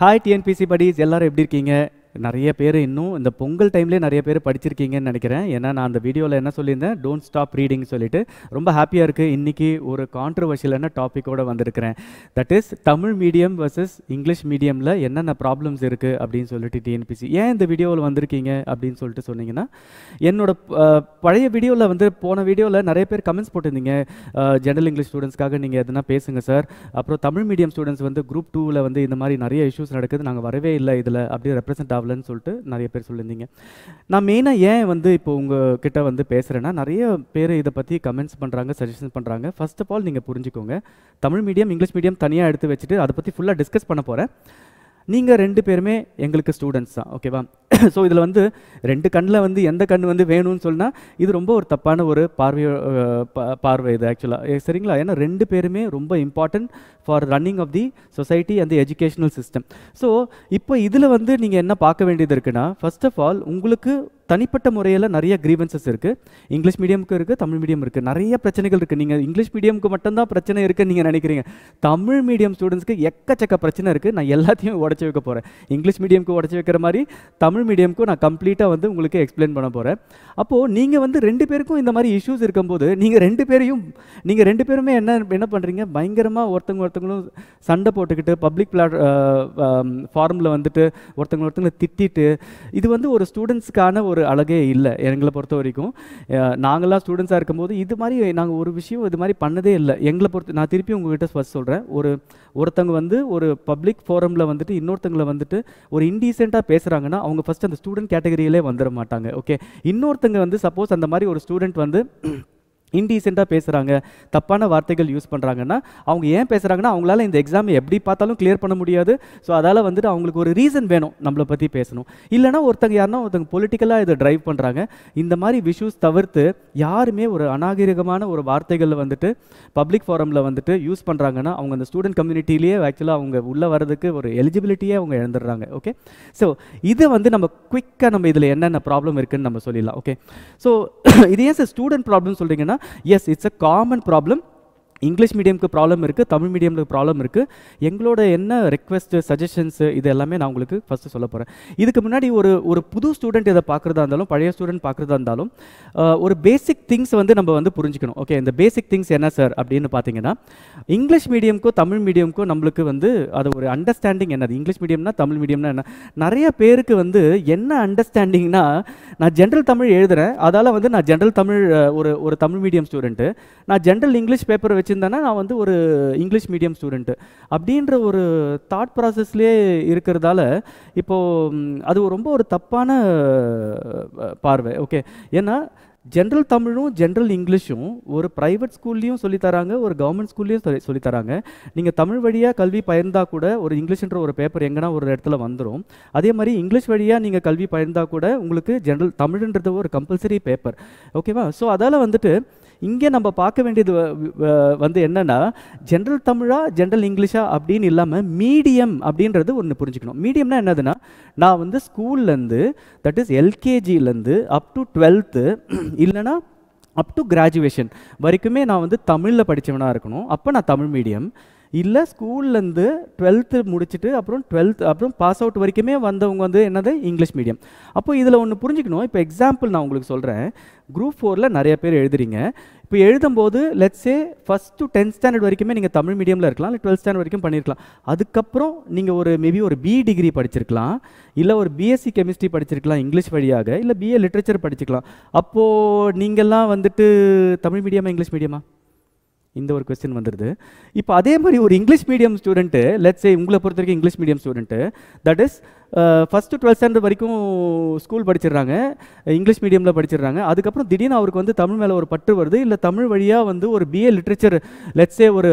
hi TNPSC buddies எல்லாரும் எப்படி இருக்கீங்க நிறைய பேர் இன்னும் இந்த பொங்கல் டைம்லேயே நிறைய பேர் படிச்சிருக்கீங்கன்னு நினைக்கிறேன் ஏன்னா நான் அந்த வீடியோவில் என்ன சொல்லியிருந்தேன் டோன்ட் ஸ்டாப் ரீடிங் சொல்லிட்டு ரொம்ப ஹாப்பியாக இருக்குது இன்றைக்கி ஒரு கான்ட்ரவர்ஷியலான டாப்பிக்கோடு வந்திருக்கிறேன் that is Tamil medium versus English மீடியமில் என்னென்ன ப்ராப்ளம்ஸ் இருக்குது அப்படின்னு சொல்லிட்டு டிஎன்பிசி ஏன் இந்த வீடியோவில் வந்திருக்கீங்க அப்படின்னு சொல்லிட்டு சொன்னீங்கன்னா என்னோட பழைய வீடியோவில் வந்து போன வீடியோவில் நிறைய பேர் கமெண்ட்ஸ் போட்டிருந்தீங்க ஜென்ரல் இங்கிலீஷ் ஸ்டூடெண்ட்ஸ்க்காக நீங்கள் எதுனா பேசுங்க சார் அப்புறம் தமிழ் மீடியம் ஸ்டூடெண்ட்ஸ் வந்து குரூப் டூவில் வந்து இந்த மாதிரி நிறைய இஷ்யூஸ் நடக்குது நாங்கள் வரவே இல்லை இதில் அப்படியே ரெப்ரசென்ட் ஆகல சொல்லுன்னு சொல்லிட்டு நிறைய பேர் சொல்லியிருந்தீங்க நான் மெயினாக ஏன் வந்து இப்போ உங்கள் கிட்ட வந்து பேசுகிறேன்னா நிறைய பேர் இதை பற்றி கமெண்ட்ஸ் பண்ணுறாங்க சஜஷன் பண்ணுறாங்க ஃபர்ஸ்ட் ஆஃப் ஆல் நீங்கள் புரிஞ்சுக்கோங்க தமிழ் மீடியம் இங்கிலீஷ் மீடியம் தனியாக எடுத்து வச்சுட்டு அதை பற்றி ஃபுல்லாக டிஸ்கஸ் பண்ண போகிறேன் நீங்கள் ரெண்டு பேருமே எங்களுக்கு ஸ்டூடெண்ட்ஸ் தான் ஓகேவா ஸோ இதில் வந்து ரெண்டு கண்ணில் வந்து எந்த கண் வந்து வேணும்னு சொன்னால் இது ரொம்ப ஒரு தப்பான ஒரு பார்வையோ பார்வை இது ஆக்சுவலாக சரிங்களா ஏன்னா ரெண்டு பேருமே ரொம்ப important for running of the society and the educational system so இப்போ இதில் வந்து நீங்கள் என்ன பார்க்க வேண்டியது இருக்குன்னா ஃபர்ஸ்ட் ஆஃப் ஆல் உங்களுக்கு தனிப்பட்ட முறையில் நிறைய கிரீவன்சஸ் இருக்குது இங்கிலீஷ் மீடியமுக்கு இருக்குது தமிழ் மீடியம் இருக்குது நிறைய பிரச்சனைகள் இருக்குது நீங்கள் இங்கிலீஷ் மீடியமுக்கு மட்டும்தான் பிரச்சனை இருக்குன்னு நீங்கள் நினைக்கிறீங்க தமிழ் மீடியம் ஸ்டூடெண்ட்ஸ்க்கு எக்கச்சக்க பிரச்சனை இருக்குது நான் எல்லாத்தையும் உடச்சி வைக்க போகிறேன் இங்கிலீஷ் மீடியமுக்கு உடச்சி வைக்கிற மாதிரி தமிழ் மீடியமுக்கும் நான் கம்ப்ளீட்டாக வந்து உங்களுக்கு எக்ஸ்பிளைன் பண்ண போகிறேன் அப்போது நீங்கள் வந்து ரெண்டு பேருக்கும் இந்த மாதிரி இஷ்யூஸ் இருக்கும்போது நீங்கள் ரெண்டு பேரையும் நீங்கள் ரெண்டு பேருமே என்ன என்ன பண்ணுறீங்க பயங்கரமாக ஒருத்தவங்க ஒருத்தவங்களும் சண்டை போட்டுக்கிட்டு பப்ளிக் பிளாட் ஃபார்மில் வந்துட்டு ஒருத்தவங்க ஒருத்தங்களை திட்டிட்டு இது வந்து ஒரு ஸ்டூடெண்ட்ஸ்க்கான ஒரு ஒரு அழகே இல்லை எங்களை பொறுத்த வரைக்கும் நாங்களாம் ஸ்டூடெண்ட்ஸாக இருக்கும்போது இது மாதிரி நாங்கள் ஒரு விஷயம் இது மாதிரி பண்ணதே இல்லை எங்களை பொறுத்து நான் திருப்பி உங்ககிட்ட ஃபஸ்ட் சொல்கிறேன் ஒரு ஒருத்தங்க வந்து ஒரு பப்ளிக் ஃபோரமில் வந்துட்டு இன்னொருத்தங்களை வந்துட்டு ஒரு இன்டீசெண்டாக பேசுகிறாங்கன்னா அவங்க ஃபஸ்ட் அந்த ஸ்டூடெண்ட் கேட்டகரியிலே வந்துட மாட்டாங்க ஓகே இன்னொருத்தங்க வந்து சப்போஸ் அந்த மாதிரி ஒரு ஸ்டூடெண்ட் வந்து இன்டீசெண்டாக பேசுகிறாங்க தப்பான வார்த்தைகள் யூஸ் பண்ணுறாங்கன்னா அவங்க ஏன் பேசுகிறாங்கன்னா அவங்களால இந்த எக்ஸாமை எப்படி பார்த்தாலும் கிளியர் பண்ண முடியாது ஸோ அதால் வந்துட்டு அவங்களுக்கு ஒரு ரீசன் வேணும் நம்மளை பற்றி பேசணும் இல்லைனா ஒருத்தங்க யாருன்னா ஒருத்தங்க பொலிட்டிக்கலாக இதை ட்ரைவ் பண்ணுறாங்க இந்த மாதிரி விஷூஸ் தவிர்த்து யாருமே ஒரு அநாகரிகமான ஒரு வார்த்தைகளில் வந்துட்டு பப்ளிக் ஃபோரமில் வந்துட்டு யூஸ் பண்ணுறாங்கன்னா அவங்க அந்த ஸ்டூடெண்ட் கம்யூனிட்டிலேயே ஆக்சுவலாக அவங்க உள்ளே வர்றதுக்கு ஒரு எலிஜிபிலிட்டியே அவங்க இழந்துடுறாங்க ஓகே ஸோ இதை வந்து நம்ம குயிக்காக நம்ம இதில் என்னென்ன ப்ராப்ளம் இருக்குதுன்னு நம்ம சொல்லிடலாம் ஓகே ஸோ இது ஏன் சார் ஸ்டூடெண்ட் ப்ராப்ளம் சொல்கிறீங்கன்னா yes it's a common problem English மீடியம்க்கு ப்ராப்ளம் இருக்குது தமிழ் மீடியமில் ப்ராப்ளம் இருக்குது எங்களோட என்ன ரெக்வஸ்ட்டு சஜஷன்ஸு இது எல்லாமே நான் உங்களுக்கு ஃபஸ்ட்டு சொல்ல போகிறேன் இதுக்கு முன்னாடி ஒரு ஒரு புது ஸ்டூடெண்ட் இதை பார்க்குறதா இருந்தாலும் பழைய ஸ்டூடெண்ட் பார்க்குறதா இருந்தாலும் ஒரு பேசிக் திங்ஸ் வந்து நம்ம வந்து புரிஞ்சுக்கணும் ஓகே இந்த பேசிக் திங்ஸ் என்ன சார் அப்படின்னு பார்த்தீங்கன்னா இங்கிலீஷ் மீடியம்க்கும் தமிழ் மீடியம்க்கும் நம்மளுக்கு வந்து அது ஒரு அண்டர்ஸ்டாண்டிங் என்னது இங்கிலீஷ் மீடியம்னா தமிழ் மீடியம்னா என்ன நிறைய பேருக்கு வந்து என்ன அண்டர்ஸ்டாண்டிங்னா நான் ஜென்ரல் தமிழ் எழுதுகிறேன் அதால் வந்து நான் ஜென்ரல் தமிழ் ஒரு ஒரு தமிழ் மீடியம் ஸ்டூடெண்ட்டு நான் ஜென்ரல் இங்கிலீஷ் பேப்பர் வச்சுருந்தேன்னா நான் வந்து ஒரு இங்கிலீஷ் மீடியம் ஸ்டூடெண்ட்டு அப்படின்ற ஒரு தாட் ப்ராசஸ்லேயே இருக்கிறதால இப்போது அது ரொம்ப ஒரு தப்பான பார்வை ஓகே ஏன்னா ஜென்ரல் தமிழும் ஜென்ரல் இங்கிலீஷும் ஒரு ப்ரைவேட் ஸ்கூல்லையும் சொல்லித்தராங்க ஒரு கவர்மெண்ட் ஸ்கூல்லையும் சொல்லி சொல்லித்தராங்க நீங்கள் தமிழ் வழியாக கல்வி பயிர்ந்தால் கூட ஒரு இங்கிலீஷ்ன்ற ஒரு பேப்பர் எங்கன்னா ஒரு இடத்துல வந்துடும் அதே மாதிரி இங்கிலீஷ் வழியாக நீங்கள் கல்வி பயிர்ந்தால் கூட உங்களுக்கு ஜென்ரல் தமிழ்ன்றது ஒரு கம்பல்சரி பேப்பர் ஓகேவா ஸோ அதால் வந்துட்டு இங்கே நம்ம பார்க்க வேண்டியது வந்து என்னென்னா ஜென்ரல் தமிழா ஜென்ரல் இங்கிலீஷா அப்படின்னு இல்லாமல் மீடியம் அப்படின்றது ஒன்று புரிஞ்சுக்கணும் மீடியம்னா என்னதுன்னா நான் வந்து ஸ்கூல்லேருந்து தட் இஸ் எல்கேஜிலேருந்து அப் டு டுவெல்த்து இல்லைனா அப் டு கிராஜுவேஷன் வரைக்குமே நான் வந்து தமிழில் படித்தவனாக இருக்கணும் அப்போ நான் தமிழ் மீடியம் இல்லை ஸ்கூல்லேருந்து டுவெல்த்து முடிச்சுட்டு அப்புறம் டுவெல்த் அப்புறம் பாஸ் அவுட் வரைக்குமே வந்தவங்க வந்து என்னது இங்கிலீஷ் மீடியம் அப்போ இதில் ஒன்று புரிஞ்சுக்கணும் இப்போ எக்ஸாம்பிள் நான் உங்களுக்கு சொல்கிறேன் குரூப் ஃபோரில் நிறைய பேர் எழுதுறீங்க இப்போ எழுதும்போது லெட்ஸே ஃபஸ்ட்டு டென்த் ஸ்டாண்டர்ட் வரைக்குமே நீங்கள் தமிழ் மீடியமில் இருக்கலாம் இல்லை டுவெல்த் ஸ்டாண்டர்ட் வரைக்கும் பண்ணியிருக்கலாம் அதுக்கப்புறம் நீங்கள் ஒரு மேபி ஒரு பி டிகிரி படிச்சிருக்கலாம் இல்லை ஒரு பிஎஸ்சி கெமிஸ்ட்ரி படிச்சிருக்கலாம் இங்கிலீஷ் வழியாக இல்லை பிஏ லிட்ரேச்சர் படிச்சிருக்கலாம் அப்போது நீங்கள்லாம் வந்துட்டு தமிழ் மீடியமா இங்கிலீஷ் மீடியமா இந்த ஒரு கொஸ்டின் வந்துடுது இப்போ அதே மாதிரி ஒரு இங்கிலீஷ் மீடியம் ஸ்டூடெண்ட்டு லெட்ஸே உங்களை பொறுத்த வரைக்கும் English medium student that is first twelfth standard வரைக்கும் ஸ்கூல் படிச்சிடுறாங்க இங்கிலீஷ் மீடியமில் படிச்சிடுறாங்க அதுக்கப்புறம் திடீர்னு அவருக்கு வந்து தமிழ் மேலே ஒரு பற்று வருது இல்லை தமிழ் வழியாக வந்து ஒரு பிஏ லிட்ரேச்சர் லெட்ஸே ஒரு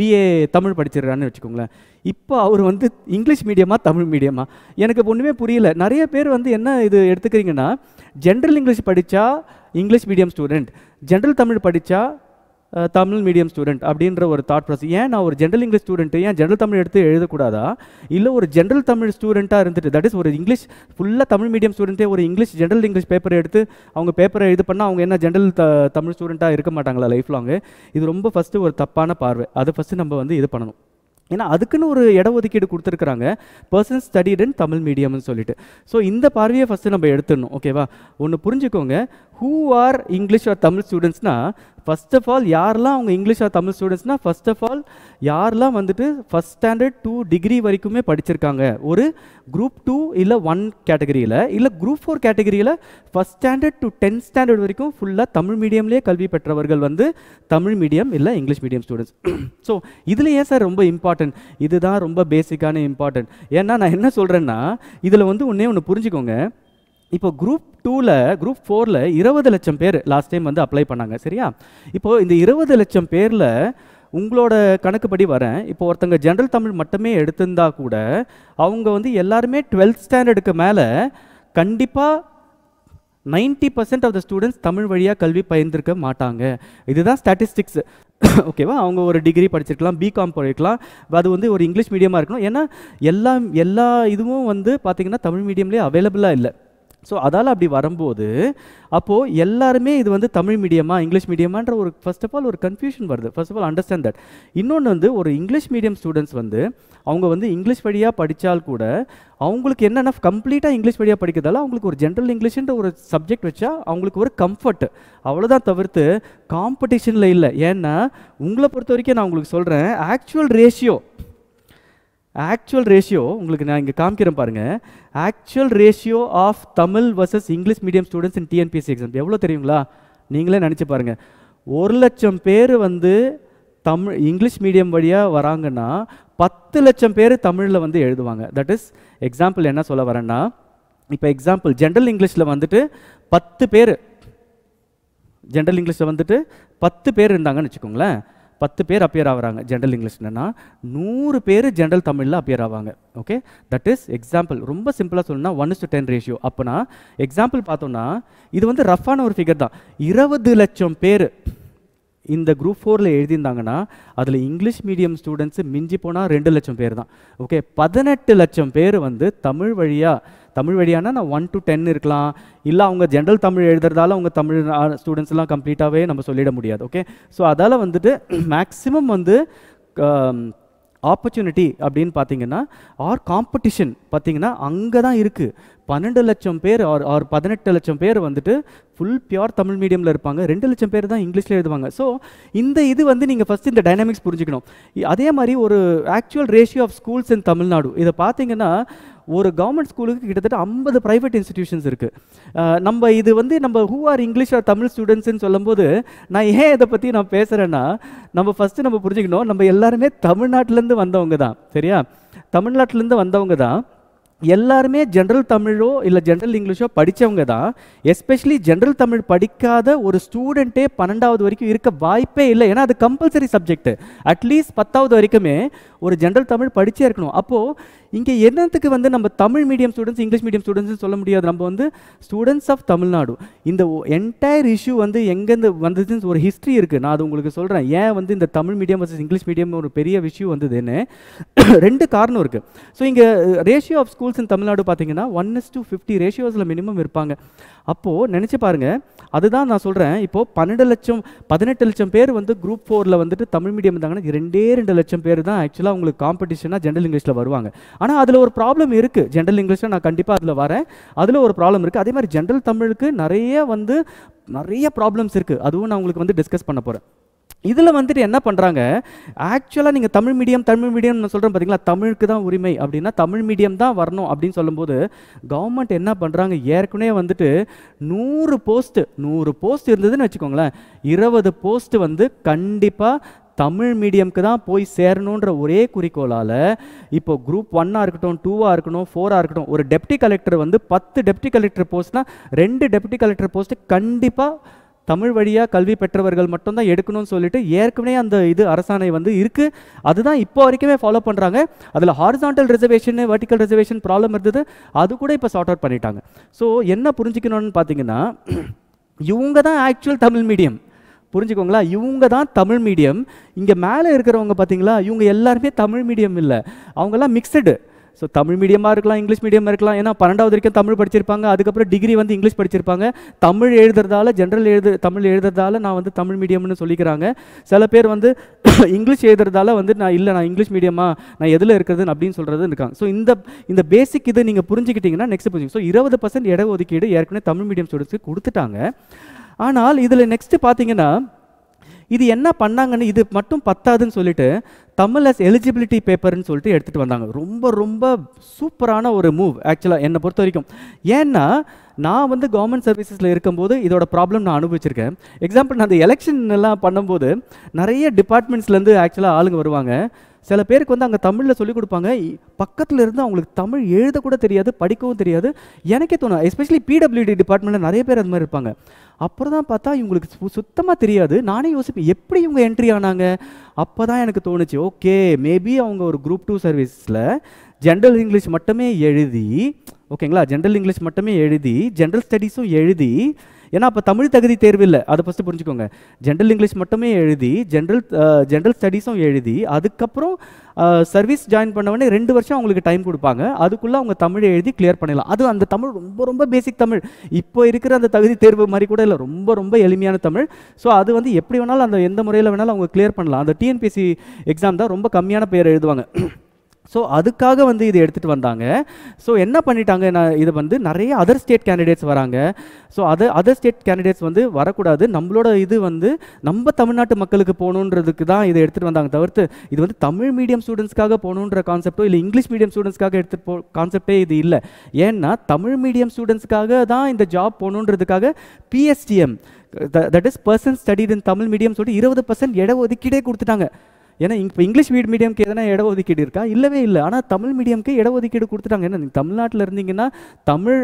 பிஏ தமிழ் படிச்சிடுறான்னு வச்சுக்கோங்களேன் இப்போ அவர் வந்து இங்கிலீஷ் மீடியமாக தமிழ் மீடியமாக எனக்கு ஒன்றுமே புரியல நிறைய பேர் வந்து என்ன இது எடுத்துக்கிறீங்கன்னா ஜென்ரல் இங்கிலீஷ் படித்தா English medium student general Tamil படித்தா தமிழ் மீடியம் ஸ்டூடெண்ட் அப்படின்ற ஒரு தாட் ப்ராசஸ் ஏன் நான் ஒரு ஜென்ரல் இங்கிலீஷ் ஸ்டூடெண்ட்டு ஏன் ஜென்ரல் தமிழ் எடுத்து எழுதக்கூடாதா இல்லை ஒரு ஜென்ரல் தமிழ் ஸ்டூடெண்ட்டாக இருந்துட்டு தட் இஸ் ஒரு இங்கிலீஷ் ஃபுல்லாக தமிழ் மீடியம் ஸ்டூடெண்ட்டே ஒரு இங்கிலீஷ் ஜென்ரல் இங்கிலீஷ் பேப்பர் எடுத்து அவங்க பேப்பரை இது பண்ணால் அவங்க என்ன ஜென்ரல் த தமிழ் ஸ்டூடெண்ட்டாக இருக்க மாட்டாங்களா லைஃப் லாங்கு இது ரொம்ப ஃபஸ்ட்டு ஒரு தப்பான பார்வை அதை ஃபஸ்ட்டு நம்ம வந்து இது பண்ணணும் ஏன்னா அதுக்குன்னு ஒரு இட ஒதுக்கீடு கொடுத்துருக்குறாங்க பர்சன் ஸ்டடிட் இன் தமிழ் மீடியம்னு சொல்லிட்டு ஸோ இந்த பார்வையை ஃபஸ்ட்டு நம்ம எடுத்துடணும் ஓகேவா ஒன்று புரிஞ்சுக்கோங்க who are English or Tamil ஸ்டூடெண்ட்ஸ்னால் ஃபஸ்ட் ஆஃப் ஆல் யாரெல்லாம் அவங்க இங்கிலீஷ் ஆர் தமிழ் ஸ்டூடெண்ட்ஸ்னால் ஃபஸ்ட் ஆஃப் ஆல் யாரெல்லாம் வந்துட்டு ஃபஸ்ட் ஸ்டாண்டர்ட் டூ டிகிரி வரைக்குமே படிச்சிருக்காங்க ஒரு குரூப் டூ இல்லை ஒன் கேட்டகரியில் இல்லை குரூப் ஃபோர் கேட்டகரியில் first standard to tenth standard வரைக்கும் ஃபுல்லாக தமிழ் மீடியம்லேயே கல்வி பெற்றவர்கள் வந்து தமிழ் மீடியம் இல்லை இங்கிலீஷ் மீடியம் ஸ்டூடெண்ட்ஸ் ஸோ இதில் ஏன் சார் ரொம்ப இம்பார்ட்டன்ட் இதுதான் ரொம்ப பேசிக்கான இம்பார்ட்டன்ட் ஏன்னா நான் என்ன சொல்கிறேன்னா இதில் வந்து ஒன்றே ஒன்று புரிஞ்சுக்கோங்க இப்போ குரூப் டூவில் குரூப் ஃபோரில் இருபது லட்சம் பேர் லாஸ்ட் டைம் வந்து அப்ளை பண்ணாங்க சரியா இப்போது இந்த இருபது லட்சம் பேரில் உங்களோட கணக்குப்படி வரேன் இப்போ ஒருத்தங்க ஜென்ரல் தமிழ் மட்டுமே எடுத்திருந்தா கூட அவங்க வந்து எல்லாருமே டுவெல்த் ஸ்டாண்டர்டுக்கு மேலே கண்டிப்பாக ninety percent of the students Tamil வழியாக கல்வி பயந்துருக்க மாட்டாங்க இதுதான் ஸ்டாட்டிஸ்டிக்ஸ் ஓகேவா அவங்க ஒரு டிகிரி படிச்சிருக்கலாம் பிகாம் படிக்கலாம் அது வந்து ஒரு இங்கிலீஷ் மீடியமாக இருக்கணும் ஏன்னா எல்லா எல்லா இதுவும் வந்து பார்த்திங்கன்னா தமிழ் மீடியம்லேயே அவைலபிளாக இல்லை ஸோ அதால் அப்படி வரும்போது அப்போது எல்லாருமே இது வந்து தமிழ் மீடியமா இங்கிலீஷ் மீடியமான்ற ஒரு ஃபர்ஸ்ட் ஆஃப் ஆல் ஒரு கன்ஃபியூஷன் வருது first of all understand that இன்னொன்று வந்து ஒரு இங்கிலீஷ் மீடியம் ஸ்டூடெண்ட்ஸ் வந்து அவங்க வந்து இங்கிலீஷ் வழியாக படித்தால் கூட அவங்களுக்கு என்னென்ன கம்ப்ளீட்டாக இங்கிலீஷ் வழியாக படிக்கிறதால அவங்களுக்கு ஒரு ஜென்ரல் இங்கிலீஷ்ன்ற ஒரு சப்ஜெக்ட் வச்சா அவங்களுக்கு ஒரு கம்ஃபர்ட் அவ்வளோதான் தவிர்த்து காம்படிஷனில் இல்லை ஏன்னா உங்களை பொறுத்த வரைக்கும் நான் உங்களுக்கு சொல்கிறேன் ஆக்சுவல் ரேஷியோ ஆக்சுவல் ரேஷியோ உங்களுக்கு நான் இங்கே காமிக்கிறேன் பாருங்கள் actual ratio of Tamil versus English medium students in TNPSC exam எவ்வளோ தெரியுங்களா நீங்களே நினச்சி பாருங்கள் ஒரு லட்சம் பேர் வந்து தமிழ் இங்கிலீஷ் மீடியம் வழியாக வராங்கன்னா பத்து லட்சம் பேர் தமிழில் வந்து எழுதுவாங்க தட் இஸ் எக்ஸாம்பிள் என்ன சொல்ல வரேன்னா இப்போ எக்ஸாம்பிள் ஜென்ரல் இங்கிலீஷில் வந்துட்டு பத்து பேர் ஜென்ரல் இங்கிலீஷில் வந்துட்டு பத்து பேர் இருந்தாங்கன்னு வச்சுக்கோங்களேன் பத்து பேர் அப்பியர் ஆகிறாங்க ஜென்ரல் இங்கிலீஷ் நூறு பேர் ஜென்ரல் தமிழில் அப்பியர் ஆவாங்க ஓகே தட் இஸ் எக்ஸாம்பிள் ரொம்ப சிம்பிளாக சொல்லணும் one is to ten ratio அப்போனா எக்ஸாம்பிள் பார்த்தோம்னா இது வந்து ரஃபான ஒரு ஃபிகர் தான் இருபது லட்சம் பேர் இந்த குரூப் ஃபோரில் எழுதியிருந்தாங்கன்னா அதில் இங்கிலீஷ் மீடியம் ஸ்டூடெண்ட்ஸு மிஞ்சி போனால் ரெண்டு லட்சம் பேர் தான் ஓகே பதினெட்டு லட்சம் பேர் வந்து தமிழ் வழியாக தமிழ் வழியானா நான் ஒன் டு டென் இருக்கலாம் இல்லை அவங்க ஜென்ரல் தமிழ் எழுதுறதால அவங்க தமிழ் ஸ்டூடெண்ட்ஸ்லாம் கம்ப்ளீட்டாகவே நம்ம சொல்லிட முடியாது ஓகே ஸோ அதால் வந்துட்டு மேக்ஸிமம் வந்து ஆப்பர்ச்சுனிட்டி um, அப்படின்னு பார்த்தீங்கன்னா ஆர் காம்படிஷன் பார்த்தீங்கன்னா அங்கே தான் இருக்குது பன்னெண்டு லட்சம் பேர் ஆர் ஆர் பதினெட்டு லட்சம் பேர் வந்துட்டு ஃபுல் பியோர் தமிழ் மீடியமில் இருப்பாங்க ரெண்டு லட்சம் பேர் தான் இங்கிலீஷில் எழுதுவாங்க ஸோ இந்த இது வந்து நீங்கள் ஃபஸ்ட் இந்த டைனாமிக்ஸ் புரிஞ்சுக்கணும் அதே மாதிரி ஒரு actual ratio of schools in Tamil Nadu இதை பார்த்தீங்கன்னா ஒரு கவர்மெண்ட் ஸ்கூலுக்கு கிட்டத்தட்ட ஐம்பது ப்ரைவேட் இன்ஸ்டிடியூஷன்ஸ் இருக்குது நம்ம இது வந்து நம்ம who are English or Tamil ஸ்டூடெண்ட்ஸ்னு சொல்லும்போது நான் ஏன் இதை பற்றி நான் பேசுகிறேன்னா நம்ம ஃபஸ்ட்டு நம்ம புரிஞ்சுக்கணும் நம்ம எல்லாருமே தமிழ்நாட்டிலேருந்து வந்தவங்க தான் சரியா தமிழ்நாட்டிலேருந்து வந்தவங்க தான் எல்லாருமே ஜென்ரல் தமிழோ இல்லை ஜென்ரல் இங்கிலீஷோ படித்தவங்க தான் எஸ்பெஷலி ஜென்ரல் தமிழ் படிக்காத ஒரு ஸ்டூடெண்ட்டே பன்னெண்டாவது வரைக்கும் இருக்க வாய்ப்பே இல்லை ஏன்னா அது கம்பல்சரி சப்ஜெக்ட் அட்லீஸ்ட் பத்தாவது வரைக்குமே ஒரு ஜென்ரல் தமிழ் படித்தே இருக்கணும் அப்போது இங்கே என்னத்துக்கு வந்து நம்ம Tamil medium students English medium students சொல்ல முடியாது நம்ம வந்து ஸ்டூடெண்ட்ஸ் ஆஃப் தமிழ்நாடு இந்த என்டையர் இஷ்யூ வந்து எங்கேருந்து வந்ததுன்னு ஒரு ஹிஸ்ட்ரி இருக்குது நான் அது உங்களுக்கு சொல்கிறேன் ஏன் வந்து இந்த Tamil medium versus English medium ஒரு பெரிய விஷயம் வந்ததுன்னு ரெண்டு காரணம் இருக்குது ஸோ இங்கே ratio of schools in Tamil Nadu பார்த்தீங்கன்னா ஒன் இஸ் டூ ஃபிஃப்டி ரேஷியோஸில் மினிமம் இருப்பாங்க அப்போது நினச்சி பாருங்க அதுதான் நான் சொல்கிறேன் இப்போது பன்னெண்டு லட்சம் பதினெட்டு லட்சம் பேர் வந்து குரூப் ஃபோரில் வந்துட்டு தமிழ் மீடியம் இருந்தாங்கன்னா ரெண்டே ரெண்டு லட்சம் பேர் தான் ஆக்சுவலாக உங்களுக்கு காம்படிஷனாக ஜென்ரல் இங்கிலீஷில் வருவாங்க ஆனால் அதில் ஒரு ப்ராப்ளம் இருக்குது ஜென்ரல் இங்கிலீஷில் நான் கண்டிப்பாக அதில் வரேன் அதில் ஒரு ப்ராப்ளம் இருக்குது அதே மாதிரி ஜென்ரல் தமிழுக்கு நிறைய வந்து நிறைய ப்ராப்ளம்ஸ் இருக்குது அதுவும் நான் உங்களுக்கு வந்து டிஸ்கஸ் பண்ண போகிறேன் இதில் வந்துட்டு என்ன பண்ணுறாங்க ஆக்சுவலாக நீங்கள் தமிழ் மீடியம் தமிழ் மீடியம்னு சொல்கிறோம் பார்த்தீங்களா தமிழுக்கு தான் உரிமை அப்படின்னா தமிழ் மீடியம் தான் வரணும் அப்படின்னு சொல்லும்போது கவர்மெண்ட் என்ன பண்ணுறாங்க ஏற்கனவே வந்துட்டு நூறு போஸ்ட்டு நூறு போஸ்ட் இருந்ததுன்னு வச்சுக்கோங்களேன் இருபது போஸ்ட்டு வந்து கண்டிப்பாக தமிழ் மீடியம்க்கு தான் போய் சேரணுன்ற ஒரே குறிக்கோளால் இப்போ குரூப் ஒன்னாக இருக்கட்டும் டூவாக இருக்கட்டும் ஃபோராக இருக்கட்டும் ஒரு டெப்டி கலெக்டர் வந்து பத்து டெப்டி கலெக்டர் போஸ்ட்னால் ரெண்டு டெப்டி கலெக்டர் போஸ்ட்டு கண்டிப்பாக தமிழ் வழியாக கல்வி பெற்றவர்கள் மட்டும்தான் எடுக்கணும்னு சொல்லிட்டு ஏற்கனவே அந்த இது அரசாணை வந்து இருக்குது அதுதான் இப்போ வரைக்குமே ஃபாலோ பண்ணுறாங்க அதில் horizontal reservation vertical reservation problem இருந்தது அது கூட இப்போ சார்ட் அவுட் பண்ணிட்டாங்க ஸோ என்ன புரிஞ்சுக்கணும்னு பார்த்தீங்கன்னா இவங்க தான் ஆக்சுவல் தமிழ் மீடியம் புரிஞ்சுக்கோங்களா இவங்க தான் தமிழ் மீடியம் இங்கே மேலே இருக்கிறவங்க பார்த்தீங்களா இவங்க எல்லாருமே தமிழ் மீடியம் இல்லை அவங்கெல்லாம் மிக்சடு ஸோ தமிழ் மீடியமாக இருக்கலாம் இங்கிலீஷ் மீடியமாக இருக்கலாம் ஏன்னா பன்னெண்டாவது வரைக்கும் தமிழ் படிச்சிருப்பாங்க அதுக்கப்புறம் டிகிரி வந்து இங்கிலீஷ் படிச்சிருப்பாங்க தமிழ் எழுதுறதால ஜென்ரல் எழுது தமிழ் எழுதுறதால நான் வந்து தமிழ் மீடியம்னு சொல்லிக்கிறாங்க சில பேர் வந்து இங்கிலீஷ் எழுதுறதால வந்து நான் இல்லை நான் இங்கிலீஷ் மீடியமாக நான் எதில் இருக்கிறதுன்னு அப்படின்னு சொல்கிறது இருக்காங்க ஸோ இந்த இந்த பேசிக் இதை நீங்கள் புரிஞ்சுக்கிட்டிங்கன்னா நெக்ஸ்ட் புரிஞ்சு ஸோ இருபது பர்சன்ட் இட ஒதுக்கீடு ஏற்கனவே தமிழ் மீடியம் ஸ்டூடெண்ட்ஸ்க்கு கொடுத்துட்டாங்க ஆனால் இதில் நெக்ஸ்ட்டு பார்த்தீங்கன்னா இது என்ன பண்ணாங்கன்னு இது மட்டும் பத்தாதுன்னு சொல்லிட்டு தமிழ் அஸ் எலிஜிபிலிட்டி பேப்பர்னு சொல்லிட்டு எடுத்துகிட்டு வந்தாங்க ரொம்ப ரொம்ப சூப்பரான ஒரு மூவ் ஆக்சுவலாக என்னை பொறுத்த வரைக்கும் ஏன்னா நான் வந்து கவர்மெண்ட் சர்வீசஸில் இருக்கும்போது இதோட ப்ராப்ளம் நான் அனுபவிச்சிருக்கேன் எக்ஸாம்பிள் நான் அந்த எலெக்ஷன் எல்லாம் பண்ணும்போது நிறைய டிபார்ட்மெண்ட்ஸ்லேருந்து ஆக்சுவலாக ஆளுங்க வருவாங்க சில பேருக்கு வந்து அங்கே தமிழில் சொல்லிக் கொடுப்பாங்க பக்கத்தில் இருந்து அவங்களுக்கு தமிழ் எழுதக்கூட தெரியாது படிக்கவும் தெரியாது எனக்கே தோணும் எஸ்பெஷலி பிடபிள்யூடி டிபார்ட்மெண்ட்டில் நிறைய பேர் அது மாதிரி இருப்பாங்க அப்புறம் தான் பார்த்தா இவங்களுக்கு சுத்தமாக தெரியாது நானே யோசிப்பேன் எப்படி இவங்க என்ட்ரி ஆனாங்க அப்போ தான் எனக்கு தோணுச்சு ஓகே மேபி அவங்க ஒரு குரூப் டூ சர்வீஸில் ஜென்ரல் இங்கிலீஷ் மட்டுமே எழுதி ஓகேங்களா ஜென்ரல் இங்கிலீஷ் மட்டுமே எழுதி ஜென்ரல் ஸ்டடீஸும் எழுதி ஏன்னா அப்போ தமிழ் தகுதி தேர்வு இல்லை அதை ஃபஸ்ட்டு புரிஞ்சுக்கோங்க ஜென்ரல் இங்கிலீஷ் மட்டுமே எழுதி ஜென்ரல் ஜென்ரல் ஸ்டடீஸும் எழுதி அதுக்கப்புறம் சர்வீஸ் ஜாயின் பண்ண உடனே ரெண்டு வருஷம் அவங்களுக்கு டைம் கொடுப்பாங்க அதுக்குள்ளே அவங்க தமிழ் எழுதி கிளியர் பண்ணிடலாம் அது அந்த தமிழ் ரொம்ப ரொம்ப பேசிக் தமிழ் இப்போ இருக்கிற அந்த தகுதி தேர்வு மாதிரி கூட இல்லை ரொம்ப ரொம்ப எளிமையான தமிழ் ஸோ அது வந்து எப்படி வேணாலும் அந்த எந்த முறையில் வேணாலும் அவங்க கிளியர் பண்ணலாம் அந்த டிஎன்பிசி எக்ஸாம் தான் ரொம்ப கம்மியான பேர் எழுதுவாங்க ஸோ அதுக்காக வந்து இது எடுத்துகிட்டு வந்தாங்க ஸோ என்ன பண்ணிட்டாங்க நான் இது வந்து நிறைய அதர் ஸ்டேட் கேண்டிடேட்ஸ் வராங்க ஸோ அது அதர் ஸ்டேட் கேண்டிடேட்ஸ் வந்து வரக்கூடாது நம்மளோட இது வந்து நம்ம தமிழ்நாட்டு மக்களுக்கு போகணுன்றதுக்கு தான் இதை எடுத்துகிட்டு வந்தாங்க தவிர்த்து இது வந்து தமிழ் மீடியம் ஸ்டூடெண்ட்ஸ்க்காக போகணுன்ற கான்செப்டோ இல்லை இங்கிலீஷ் மீடியம் ஸ்டூடெண்ட்ஸ்க்காக எடுத்துகிட்டு போ கான்செப்டே இது இல்லை ஏன்னா தமிழ் மீடியம் ஸ்டூடெண்ட்ஸ்க்காக தான் இந்த ஜாப் போகணுன்றதுக்காக PSTM that is person studied in Tamil medium சொல்லிட்டு இருபது பர்சன்ட் இட ஒதுக்கீடே கொடுத்துட்டாங்க ஏன்னா இப்போ இங்கிலீஷ் மீட் மீடியம்க்கு எதனா இடஒதுக்கீடு இருக்கா இல்லவே இல்லை ஆனால் தமிழ் மீடியம்க்கு இடஒதுக்கீடு கொடுத்துட்டாங்க ஏன்னா நீங்கள் தமிழ்நாட்டில் இருந்தீங்கன்னா தமிழ்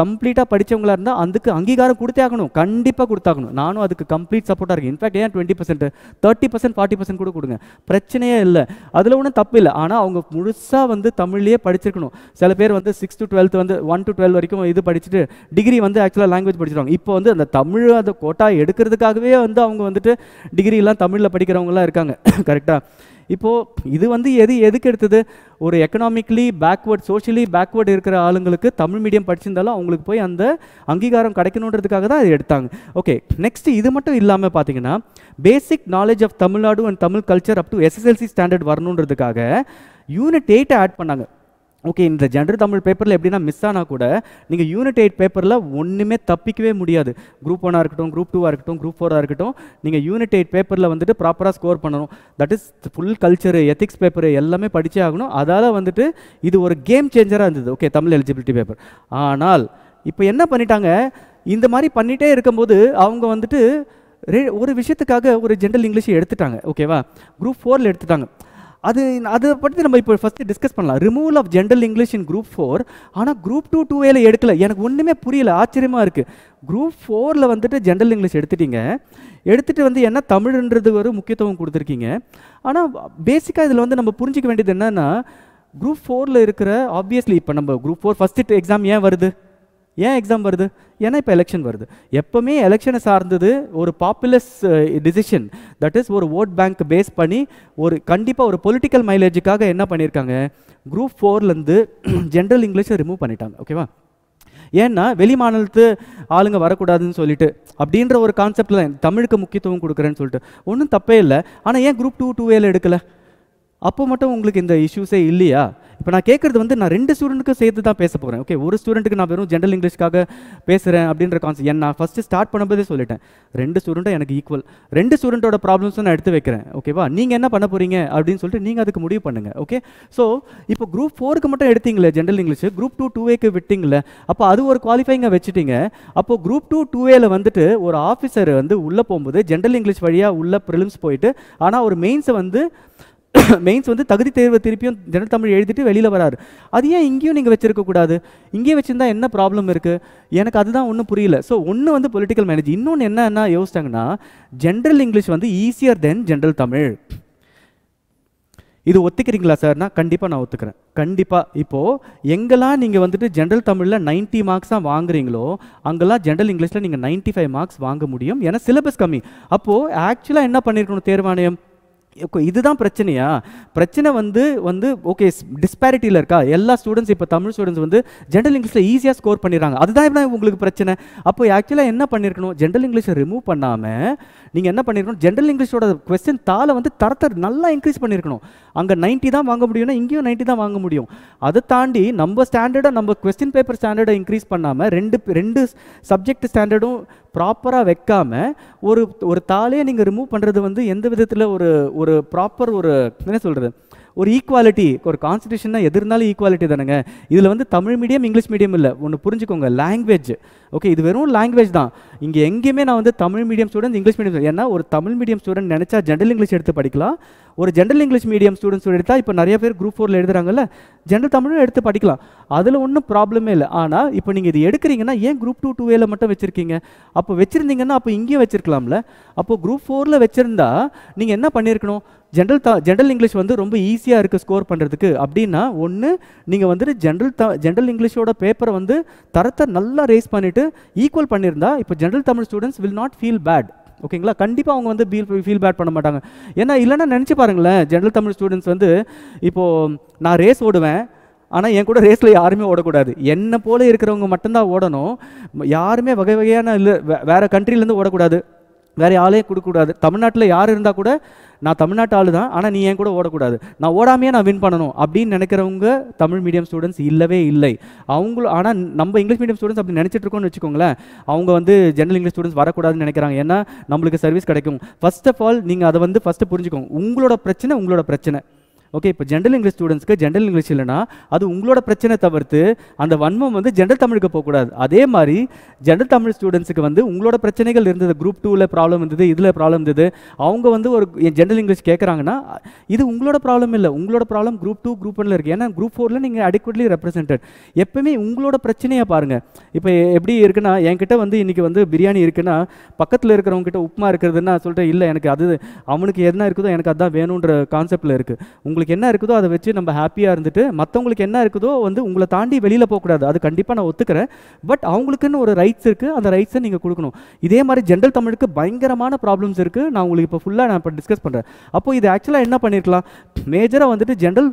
கம்ப்ளீட்டாக படித்தவங்களா இருந்தால் அதுக்கு அங்கீகாரம் கொடுத்தே ஆகணும் கண்டிப்பாக கொடுத்தாகணும் நானும் அதுக்கு கம்ப்ளீட் சப்போர்ட்டாக இருக்கேன் இன்ஃபேக்ட் ஏன் twenty percent thirty percent forty percent கூட கொடுங்க பிரச்சனையே இல்லை அதில் ஒன்றும் தப்பு இல்லை ஆனால் அவங்க முழுசாக வந்து தமிழ்லேயே படிச்சிருக்கணும் சில பேர் வந்து சிக்ஸ் டு டுவெல்த் வந்து ஒன் டு டுவெல் வரைக்கும் இது படிச்சுட்டு டிகிரி வந்து ஆக்சுவலாக லாங்குவேஜ் படிச்சிருவாங்க இப்போ வந்து அந்த தமிழ் அந்த கோட்டா எடுக்கிறதுக்காகவே வந்து அவங்க வந்துட்டு டிகிரிலாம் தமிழில் படிக்கிறவங்களாம் இருக்காங்க கரெக்டாக இப்போது இது வந்து எது எதுக்கு எடுத்தது ஒரு எக்கனாமிக்லி பேக்வேர்ட் சோஷியலி பேக்வேர்டு இருக்கிற ஆளுங்களுக்கு தமிழ் மீடியம் படிச்சிருந்தாலும் அவங்களுக்கு போய் அந்த அங்கீகாரம் கிடைக்கணுன்றதுக்காக தான் அது எடுத்தாங்க ஓகே நெக்ஸ்ட் இது மட்டும் இல்லாமல் பார்த்தீங்கன்னா basic knowledge of Tamil Nadu and Tamil culture up to SSLC standard வரணுன்றதுக்காக யூனிட் எயிட்டை ஆட் பண்ணாங்க ஓகே இந்த ஜென்ரல் தமிழ் பேப்பரில் எப்படின்னா மிஸ் ஆனால் கூட நீங்கள் யூனிட் எயிட் பேப்பரில் ஒன்றுமே தப்பிக்கவே முடியாது குரூப் ஒன்னாக இருக்கட்டும் குரூப் டூவாக இருக்கட்டும் குரூப் ஃபோராக இருக்கட்டும் நீங்கள் யூனிட் எயிட் பேப்பரில் வந்துட்டு ப்ராப்பராக ஸ்கோர் பண்ணணும் that is full culture ethics paper எல்லாமே படித்தே ஆகணும் அதால் வந்துட்டு இது ஒரு கேம் சேஞ்சராக இருந்தது ஓகே தமிழ் எலிஜிபிலிட்டி பேப்பர் ஆனால் இப்போ என்ன பண்ணிட்டாங்க இந்த மாதிரி பண்ணிகிட்டே இருக்கும்போது அவங்க வந்துட்டு ஒரு விஷயத்துக்காக ஒரு ஜென்ரல் இங்கிலீஷை எடுத்துட்டாங்க ஓகேவா குரூப் ஃபோரில் எடுத்துட்டாங்க அது அதை பற்றி நம்ம இப்போ ஃபஸ்ட்டு டிஸ்கஸ் பண்ணலாம் removal of general English in group four ஆனால் குரூப் டூ டூ வேல எடுக்கல எனக்கு ஒன்றுமே புரியல ஆச்சரியமாக இருக்குது குரூப் ஃபோரில் வந்துட்டு ஜென்ரல் இங்கிலீஷ் எடுத்துட்டீங்க எடுத்துகிட்டு வந்து என்ன தமிழ்ன்றது ஒரு முக்கியத்துவம் கொடுத்துருக்கீங்க ஆனால் பேசிக்காக இதில் வந்து நம்ம புரிஞ்சிக்க வேண்டியது என்னென்னா குரூப் ஃபோரில் இருக்கிற ஆப்வியஸ்லி இப்போ நம்ம குரூப் ஃபோர் ஃபஸ்ட்டு எக்ஸாம் ஏன் வருது ஏன் எக்ஸாம் வருது ஏன்னா இப்போ எலெக்ஷன் வருது எப்போவுமே எலெக்ஷனை சார்ந்தது ஒரு பாப்புலஸ் டிசிஷன் தட் இஸ் ஒரு ஓட் பேங்க் பேஸ் பண்ணி ஒரு கண்டிப்பாக ஒரு பொலிட்டிக்கல் மைலேஜுக்காக என்ன பண்ணியிருக்காங்க குரூப் ஃபோர்லேருந்து ஜென்ரல் இங்கிலீஷை ரிமூவ் பண்ணிட்டாங்க ஓகேவா ஏன்னா வெளி மாநிலத்து ஆளுங்க வரக்கூடாதுன்னு சொல்லிட்டு அப்படின்ற ஒரு கான்செப்டில் தமிழுக்கு முக்கியத்துவம் கொடுக்குறேன்னு சொல்லிட்டு ஒன்றும் தப்பே இல்லை ஆனால் ஏன் குரூப் டூ டூ வேல எடுக்கலை அப்போ மட்டும் உங்களுக்கு இந்த இஷ்யூஸே இல்லையா இப்போ நான் கேட்குறது வந்து நான் ரெண்டு ஸ்டூடெண்ட்டுக்கும் சேர்த்து தான் பேச போகிறேன் ஓகே ஒரு ஸ்டூடெண்ட்டுக்கு நான் வெறும் ஜென்ரல் இங்கிலீஷ்க்காக பேசுகிறேன் அப்படின்ற கான்செப்ட் நான் ஃபஸ்ட்டு ஸ்டார்ட் பண்ணும்போதே சொல்லிட்டேன் ரெண்டு ஸ்டூடெண்ட்டும் எனக்கு ஈக்குவல் ரெண்டு ஸ்டூடெண்ட்டோட ப்ராப்ளம்ஸும் நான் எடுத்து வைக்கிறேன் ஓகேவா நீங்கள் என்ன பண்ண போகிறீங்க அப்படின்னு சொல்லிட்டு நீங்கள் அதுக்கு முடிவு பண்ணுங்கள் ஓகே ஸோ இப்போ குரூப் ஃபோருக்கு மட்டும் எடுத்தீங்களே general English group two two ஏக்கு விட்டிங்களே அப்போ அது ஒரு குவாலிஃபைங்காக வச்சுட்டீங்க அப்போது குரூப் டூ டூ ஏல வந்துட்டு ஒரு ஆஃபீஸர் வந்து உள்ளே போகும்போது ஜென்ரல் இங்கிலீஷ் வழியாக உள்ள ப்ரிலிம்ஸ் போயிட்டு ஆனால் ஒரு மெயின்ஸை வந்து மெயின்ஸ் வந்து தகுதி தேர்வை திருப்பியும் ஜெனரல் தமிழ் எழுதிட்டு வெளியில் வராரு அது ஏன் இங்கேயும் நீங்கள் வச்சுருக்கக்கூடாது இங்கேயே வச்சுருந்தா என்ன ப்ராப்ளம் இருக்குது எனக்கு அதுதான் ஒன்றும் புரியல ஸோ ஒன்று வந்து பொலிட்டிக்கல் மேனேஜ் இன்னொன்று என்னென்ன யோசிச்சாங்கன்னா ஜென்ரல் இங்கிலீஷ் வந்து ஈஸியர் தென் ஜென்ரல் தமிழ் இது ஒத்துக்கிறீங்களா சார்னா கண்டிப்பாக நான் ஒத்துக்கிறேன் கண்டிப்பாக இப்போது எங்கெல்லாம் நீங்கள் வந்துட்டு ஜென்ரல் தமிழில் நைன்ட்டி மார்க்ஸ் தான் வாங்குறீங்களோ அங்கெல்லாம் ஜென்ரல் இங்கிலீஷில் நீங்கள் நைன்ட்டி ஃபைவ் மார்க்ஸ் வாங்க முடியும் ஏன்னா சிலபஸ் கம்மி அப்போது ஆக்சுவலாக என்ன பண்ணியிருக்கணும் தேர்வாணையம் இதுதான் பிரச்சனையா பிரச்சனை வந்து வந்து ஓகே டிஸ்பேரிட்டியில் இருக்கா எல்லா ஸ்டூடெண்ட்ஸ் இப்போ தமிழ் ஸ்டூடெண்ட்ஸ் வந்து ஜென்ரல் இங்கிலீஷில் ஈஸியாக ஸ்கோர் பண்ணிடுறாங்க அதுதான் இப்போ உங்களுக்கு பிரச்சனை அப்போ ஆக்சுவலாக என்ன பண்ணியிருக்கணும் ஜென்ரல் இங்கிலீஷை ரிமூவ் பண்ணாமல் நீங்கள் என்ன பண்ணியிருக்கணும் ஜென்ரல் இங்கிலீஷோட கொஸ்டின் தாளை வந்து தரத்தை நல்லா இன்க்ரீஸ் பண்ணியிருக்கணும் அங்கே நைன்ட்டி தான் வாங்க முடியும்னா இங்கேயும் நைன்ட்டி தான் வாங்க முடியும் அதை தாண்டி நம்ம ஸ்டாண்டர்டை நம்ம கொஸ்டின் பேப்பர் ஸ்டாண்டர்டை இன்க்ரீஸ் பண்ணாமல் ரெண்டு ரெண்டு சப்ஜெக்ட் ஸ்டாண்டர்டும் ப்ராப்பராக வைக்காமல் ஒரு ஒரு தாளே நீங்கள் ரிமூவ் பண்ணுறது வந்து எந்த விதத்தில் ஒரு ஒரு ப்ராப்பர் ஒரு என்ன சொல்கிறது ஒரு ஈக்குவாலிட்டி ஒரு கான்ஸ்டியூஷன்னா எது இருந்தாலும் ஈக்குவாலிட்டி தானேங்க இதில் வந்து தமிழ் மீடியம் இங்கிலீஷ் மீடியம் இல்லை ஒன்று புரிஞ்சுக்கோங்க லாங்குவேஜ் ஓகே இது வெறும் லாங்குவேஜ் தான் இங்கே எங்கேயுமே நான் வந்து Tamil medium student English medium ஏன்னா ஒரு தமிழ் மீடியம் ஸ்டூடெண்ட் நினச்சா ஜென்ரல் இங்கிலீஷ் எடுத்து படிக்கலாம் ஒரு ஜென்ரல் இங்கிலீஷ் மீடியம் ஸ்டூடெண்ட்ஸ் எடுத்தால் இப்போ நிறைய பேர் குரூப் ஃபோரில் எழுதுறாங்கல்ல ஜென்ரல் தமிழும் எடுத்து படிக்கலாம் அதில் ஒன்றும் ப்ராப்ளமே இல்லை ஆனால் இப்போ நீங்கள் இது எடுக்கிறீங்கன்னா ஏன் குரூப் டூ டூ ஏல மட்டும் வச்சுருக்கீங்க அப்போ வச்சுருந்தீங்கன்னா அப்போ இங்கேயும் வச்சுருக்கலாம்ல அப்போ குரூப் ஃபோரில் வச்சுருந்தா நீங்கள் என்ன பண்ணியிருக்கணும் ஜென்ரல் த ஜென்ரல் இங்கிலீஷ் வந்து ரொம்ப ஈஸியாக இருக்குது ஸ்கோர் பண்ணுறதுக்கு அப்படின்னா ஒன்று நீங்கள் வந்துட்டு ஜென்ரல் த ஜென்ரல் இங்கிலீஷோட பேப்பரை வந்து தரத்தை நல்லா ரேஸ் பண்ணிவிட்டு ஈக்குவல் பண்ணியிருந்தா இப்போ general Tamil students will not feel bad ஓகேங்களா கண்டிப்பாக அவங்க வந்து ஃபீல் பேட் பண்ண மாட்டாங்க ஏன்னா இல்லைன்னா நினச்சி பாருங்களேன் ஜென்ரல் தமிழ் ஸ்டூடெண்ட்ஸ் வந்து இப்போது நான் ரேஸ் ஓடுவேன் ஆனால் என் கூட ரேஸில் யாருமே ஓடக்கூடாது என்னை போல இருக்கிறவங்க மட்டும்தான் ஓடணும் யாருமே வகை வகையான இல்லை வேறு கண்ட்ரிலேருந்து ஓடக்கூடாது வேறு யாரையும் கொடுக்கக்கூடாது தமிழ்நாட்டில் யார் இருந்தால் கூட நான் தமிழ்நாட்டு ஆள் தான் ஆனால் நீ என் கூட ஓடக்கூடாது நான் ஓடாமையே நான் வின் பண்ணணும் அப்படின்னு நினைக்கிறவங்க தமிழ் மீடியம் ஸ்டூடெண்ட்ஸ் இல்லவே இல்லை அவங்களும் ஆனால் நம்ம இங்கிலீஷ் மீடியம் ஸ்டூடெண்ட்ஸ் அப்படி நினச்சிட்டு இருக்கோம்னு வச்சுக்கோங்களேன் அவங்க வந்து ஜென்ரல் இங்கிலீஷ் ஸ்டூடெண்ட்ஸ் வரக்கூடாதுன்னு நினைக்கிறாங்க ஏன்னா நம்மளுக்கு சர்வீஸ் கிடைக்கும் ஃபர்ஸ்ட் ஆஃப் ஆல் நீங்கள் அதை வந்து ஃபஸ்ட்டு புரிஞ்சுக்கோங்க உங்களோட பிரச்சனை உங்களோட பிரச்சனை ஓகே இப்போ ஜென்ரல் இங்கிலீஷ் ஸ்டூடெண்ட்ஸ்க்கு ஜென்ரல் இங்கிலீஷ் இல்லைனா அது உங்களோட பிரச்சனை தவிர்த்து அந்த வன்மம் வந்து ஜென்ரல் தமிழுக்கு போகக்கூடாது அதே மாதிரி ஜென்ரல் தமிழ் ஸ்டூடெண்ட்ஸுக்கு வந்து உங்களோட பிரச்சனைகள் இருந்தது குரூப் டூவில் ப்ராப்ளம் இருந்தது இதில் ப்ராப்ளம் இருந்தது அவங்க வந்து ஒரு ஜென்ரல் இங்கிலீஷ் கேட்குறாங்கன்னா இது உங்களோட ப்ராப்ளம் இல்லை உங்களோட ப்ராப்ளம் குரூப் டூ குரூப் ஒன்ல இருக்குது ஏன்னா குரூப் ஃபோரில் நீங்கள் அடிக்குவட்லி ரெப்ரசன்டட் எப்பவுமே உங்களோட பிரச்சனையை பாருங்கள் இப்போ எப்படி இருக்குன்னா என்கிட்ட வந்து இன்றைக்கி வந்து பிரியாணி இருக்குன்னா பக்கத்தில் இருக்கிறவங்க கிட்ட உப்புமா இருக்கிறதுன்னா சொல்லிட்டு இல்லை எனக்கு அது அவனுக்கு என்ன இருக்குதோ எனக்கு அதுதான் வேணுன்ற கான்செப்டில் இருக்குது உங்கள் உங்களுக்கு என்ன இருக்குதோ அதை வச்சு நம்ம ஹாப்பியாக இருந்துட்டு மற்றவங்களுக்கு என்ன இருக்குதோ வந்து உங்களை தாண்டி வெளியில் போகக்கூடாது அது கண்டிப்பாக நான் ஒத்துக்கிறேன் பட் அவங்களுக்குன்னு ஒரு ரைட்ஸ் இருக்குது அந்த ரைட்ஸை நீங்கள் கொடுக்கணும் இதே மாதிரி ஜென்ரல் தமிழுக்கு பயங்கரமான ப்ராப்ளம்ஸ் இருக்குது நான் உங்களுக்கு இப்போ ஃபுல்லாக நான் இப்போ டிஸ்கஸ் பண்ணுறேன் அப்போ இது ஆக்சுவலாக என்ன பண்ணியிருக்கலாம் மேஜராக வந்துட்டு ஜென்ரல்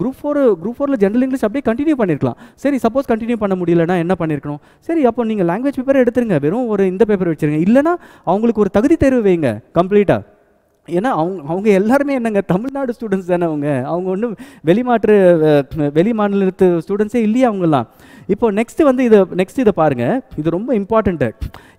குரூப் ஃபோர் குரூப் ஃபோரில் ஜென்ரல் இங்கிலீஷ் அப்படியே கண்டினியூ பண்ணியிருக்கலாம் சரி சப்போஸ் கண்டினியூ பண்ண முடியலன்னா என்ன பண்ணியிருக்கணும் சரி அப்போ நீங்கள் லாங்குவேஜ் பேப்பர் எடுத்துருங்க வெறும் ஒரு இந்த பேப்பர் வச்சுருங்க இல்லைனா அவங்களுக்கு ஒரு தகுதி தேர்வு வைங்க கம்ப்ளீட்டாக ஏன்னா அவங்க அவங்க எல்லாருமே என்னங்க தமிழ்நாடு ஸ்டூடெண்ட்ஸ் தானே அவங்க அவங்க ஒன்றும் வெளிமாற்று வெளி மாநிலத்து ஸ்டூடெண்ட்ஸே இல்லையா அவங்கெல்லாம் இப்போ நெக்ஸ்ட்டு வந்து இதை நெக்ஸ்ட் இதை பாருங்கள் இது ரொம்ப இம்பார்ட்டண்ட்டு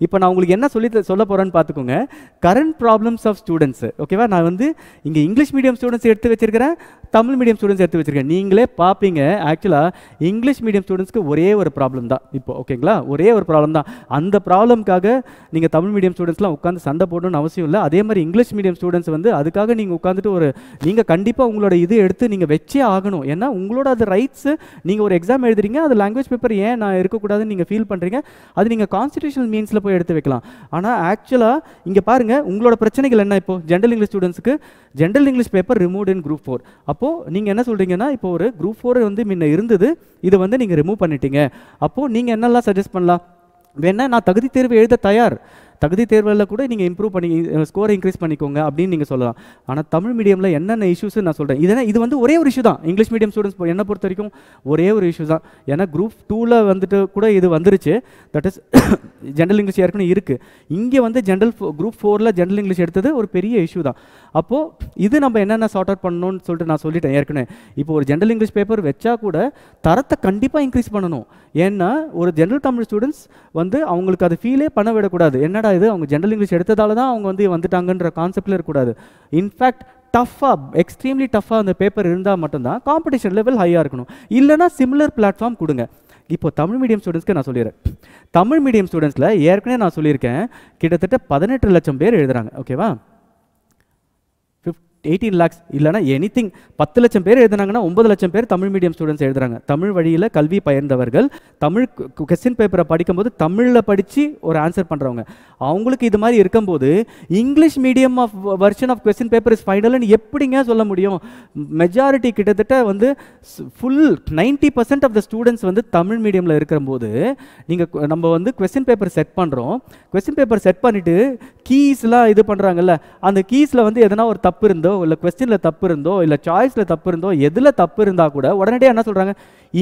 இப்போ நான் உங்களுக்கு என்ன சொல்லி சொல்ல போகிறேன்னு பார்த்துக்கோங்க கரண்ட் ப்ராப்ளம்ஸ் ஆஃப் ஸ்டூடெண்ட்ஸு ஓகேவா நான் வந்து இங்கே இங்கிலீஷ் மீடியம் ஸ்டூடெண்ட்ஸ் எடுத்து வச்சிருக்கிறேன் தமிழ் மீடியம் ஸ்டூடெண்ட்ஸ் எடுத்து வச்சிருக்கேன் நீங்களே பார்ப்பீங்க ஆக்சுவலாக இங்கிலீஷ் மீடியம் ஸ்டூடெண்ட்ஸ்க்கு ஒரே ஒரு ப்ராப்ளம் தான் இப்போ ஓகேங்களா ஒரே ஒரு ப்ராப்ளம் தான் அந்த ப்ராப்ளம்காக நீங்கள் தமிழ் மீடியம் ஸ்டூடெண்ட்ஸ்லாம் உட்காந்து சண்டை போடணும்னு அவசியம் இல்லை அதே மாதிரி இங்கிலீஷ் மீடியம் ஸ்டூடெண்ட்ஸ் ஸ்டூடெண்ட்ஸ் வந்து அதுக்காக நீங்கள் உட்காந்துட்டு ஒரு நீங்கள் கண்டிப்பாக உங்களோட இது எடுத்து நீங்கள் வச்சே ஆகணும் ஏன்னா உங்களோட அது ரைட்ஸு நீங்கள் ஒரு எக்ஸாம் எழுதுறீங்க அது லாங்குவேஜ் பேப்பர் ஏன் நான் இருக்கக்கூடாதுன்னு நீங்கள் ஃபீல் பண்ணுறீங்க அது நீங்கள் கான்ஸ்டியூஷனல் மீன்ஸில் போய் எடுத்து வைக்கலாம் ஆனால் ஆக்சுவலாக இங்கே பாருங்கள் உங்களோட பிரச்சனைகள் என்ன இப்போ ஜென்ரல் இங்கிலீஷ் ஸ்டூடெண்ட்ஸ்க்கு general English paper remove in group four அப்போது நீங்கள் என்ன சொல்கிறீங்கன்னா இப்போ ஒரு குரூப் ஃபோர் வந்து முன்ன இருந்தது இதை வந்து நீங்கள் ரிமூவ் பண்ணிட்டீங்க அப்போது நீங்கள் என்னெல்லாம் சஜஸ்ட் பண்ணலாம் வேணா நான் தகுதி தேர்வு எழுத தயார் தகுதி தேர்வில் கூட நீங்கள் இம்ப்ரூவ் பண்ணி ஸ்கோரை இன்க்ரீஸ் பண்ணிக்கோங்க அப்படின்னு நீங்கள் சொல்லலாம் ஆனால் தமிழ் மீடியமில் என்னென்ன இஷ்யூஸ் நான் சொல்கிறேன் இதனால் இது வந்து ஒரே ஒரு இஷ்யூ தான் இங்கிலீஷ் மீடியம் ஸ்டூடெண்ட்ஸ் என்ன பொறுத்த வரைக்கும் ஒரே ஒரு இஷ்யூ தான் ஏன்னா குரூப் டூவில் வந்துட்டு கூட இது வந்துருச்சு தட் இஸ் ஜென்ரல் இங்கிலீஷ் ஏற்கனவே இருக்குது இங்கே வந்து ஜென்ரல் குரூப் ஃபோரில் ஜென்ரல் இங்கிலீஷ் எடுத்தது ஒரு பெரிய இஷ்யூ தான் அப்போது இது நம்ம என்னென்ன சார்ட் அவுட் பண்ணணும்னு சொல்லிட்டு நான் சொல்லிட்டேன் ஏற்கனவே இப்போ ஒரு ஜென்ரல் இங்கிலீஷ் பேப்பர் வச்சா கூட தரத்தை கண்டிப்பாக இன்க்ரீஸ் பண்ணணும் ஏன்னா ஒரு ஜென்ரல் தமிழ் ஸ்டூடெண்ட்ஸ் வந்து அவங்களுக்கு அது ஃபீலே பண்ண விடக்கூடாது என்னடா தான் இது அவங்க ஜென்ரல் இங்கிலீஷ் எடுத்ததால தான் அவங்க வந்து வந்துட்டாங்கன்ற கான்செப்டில் இருக்கக்கூடாது இன்ஃபேக்ட் டஃப்பாக எக்ஸ்ட்ரீம்லி டஃப்பாக அந்த பேப்பர் இருந்தால் மட்டும்தான் காம்படிஷன் லெவல் ஹையாக இருக்கணும் இல்லைனா சிமிலர் பிளாட்ஃபார்ம் கொடுங்க இப்போ தமிழ் மீடியம் ஸ்டூடெண்ட்ஸ்க்கு நான் சொல்லிடுறேன் தமிழ் மீடியம் ஸ்டூடெண்ட்ஸில் ஏற்கனவே நான் சொல்லியிருக்கேன் கிட்டத்தட்ட பதினெட்டு லட்சம் பேர் எழுதுகிறாங்க ஓகேவா எயிட்டீன் லேக்ஸ் இல்லைனா எனி திங் பத்து லட்சம் பேர் எழுதுனாங்கன்னா ஒன்பது லட்சம் பேர் தமிழ் மீடியம் ஸ்டூடெண்ட்ஸ் எழுதுறாங்க தமிழ் வழியில் கல்வி பயிர்ந்தவர்கள் தமிழ் கொஸ்டின் பேப்பரை படிக்கும்போது தமிழில் படித்து ஒரு ஆன்சர் பண்ணுறவங்க அவங்களுக்கு இது மாதிரி இருக்கும்போது English medium of version of question paper is ஃபைனல்னு எப்படிங்க சொல்ல முடியும் மெஜாரிட்டி கிட்டத்தட்ட வந்து full ninety percent of the students வந்து தமிழ் மீடியமில் போது நீங்கள் நம்ம வந்து கொஸ்டின் பேப்பர் செட் பண்ணுறோம் கொஸ்டின் பேப்பர் செட் பண்ணிவிட்டு கீஸ்லாம் இது பண்ணுறாங்கல்ல அந்த கீஸில் வந்து எதனா ஒரு தப்பு இருந்தோ இருந்தோ இல்லை கொஸ்டினில் தப்பு இருந்தோ இல்லை சாய்ஸில் தப்பு இருந்தோ எதில் தப்பு இருந்தால் கூட உடனடியாக என்ன சொல்கிறாங்க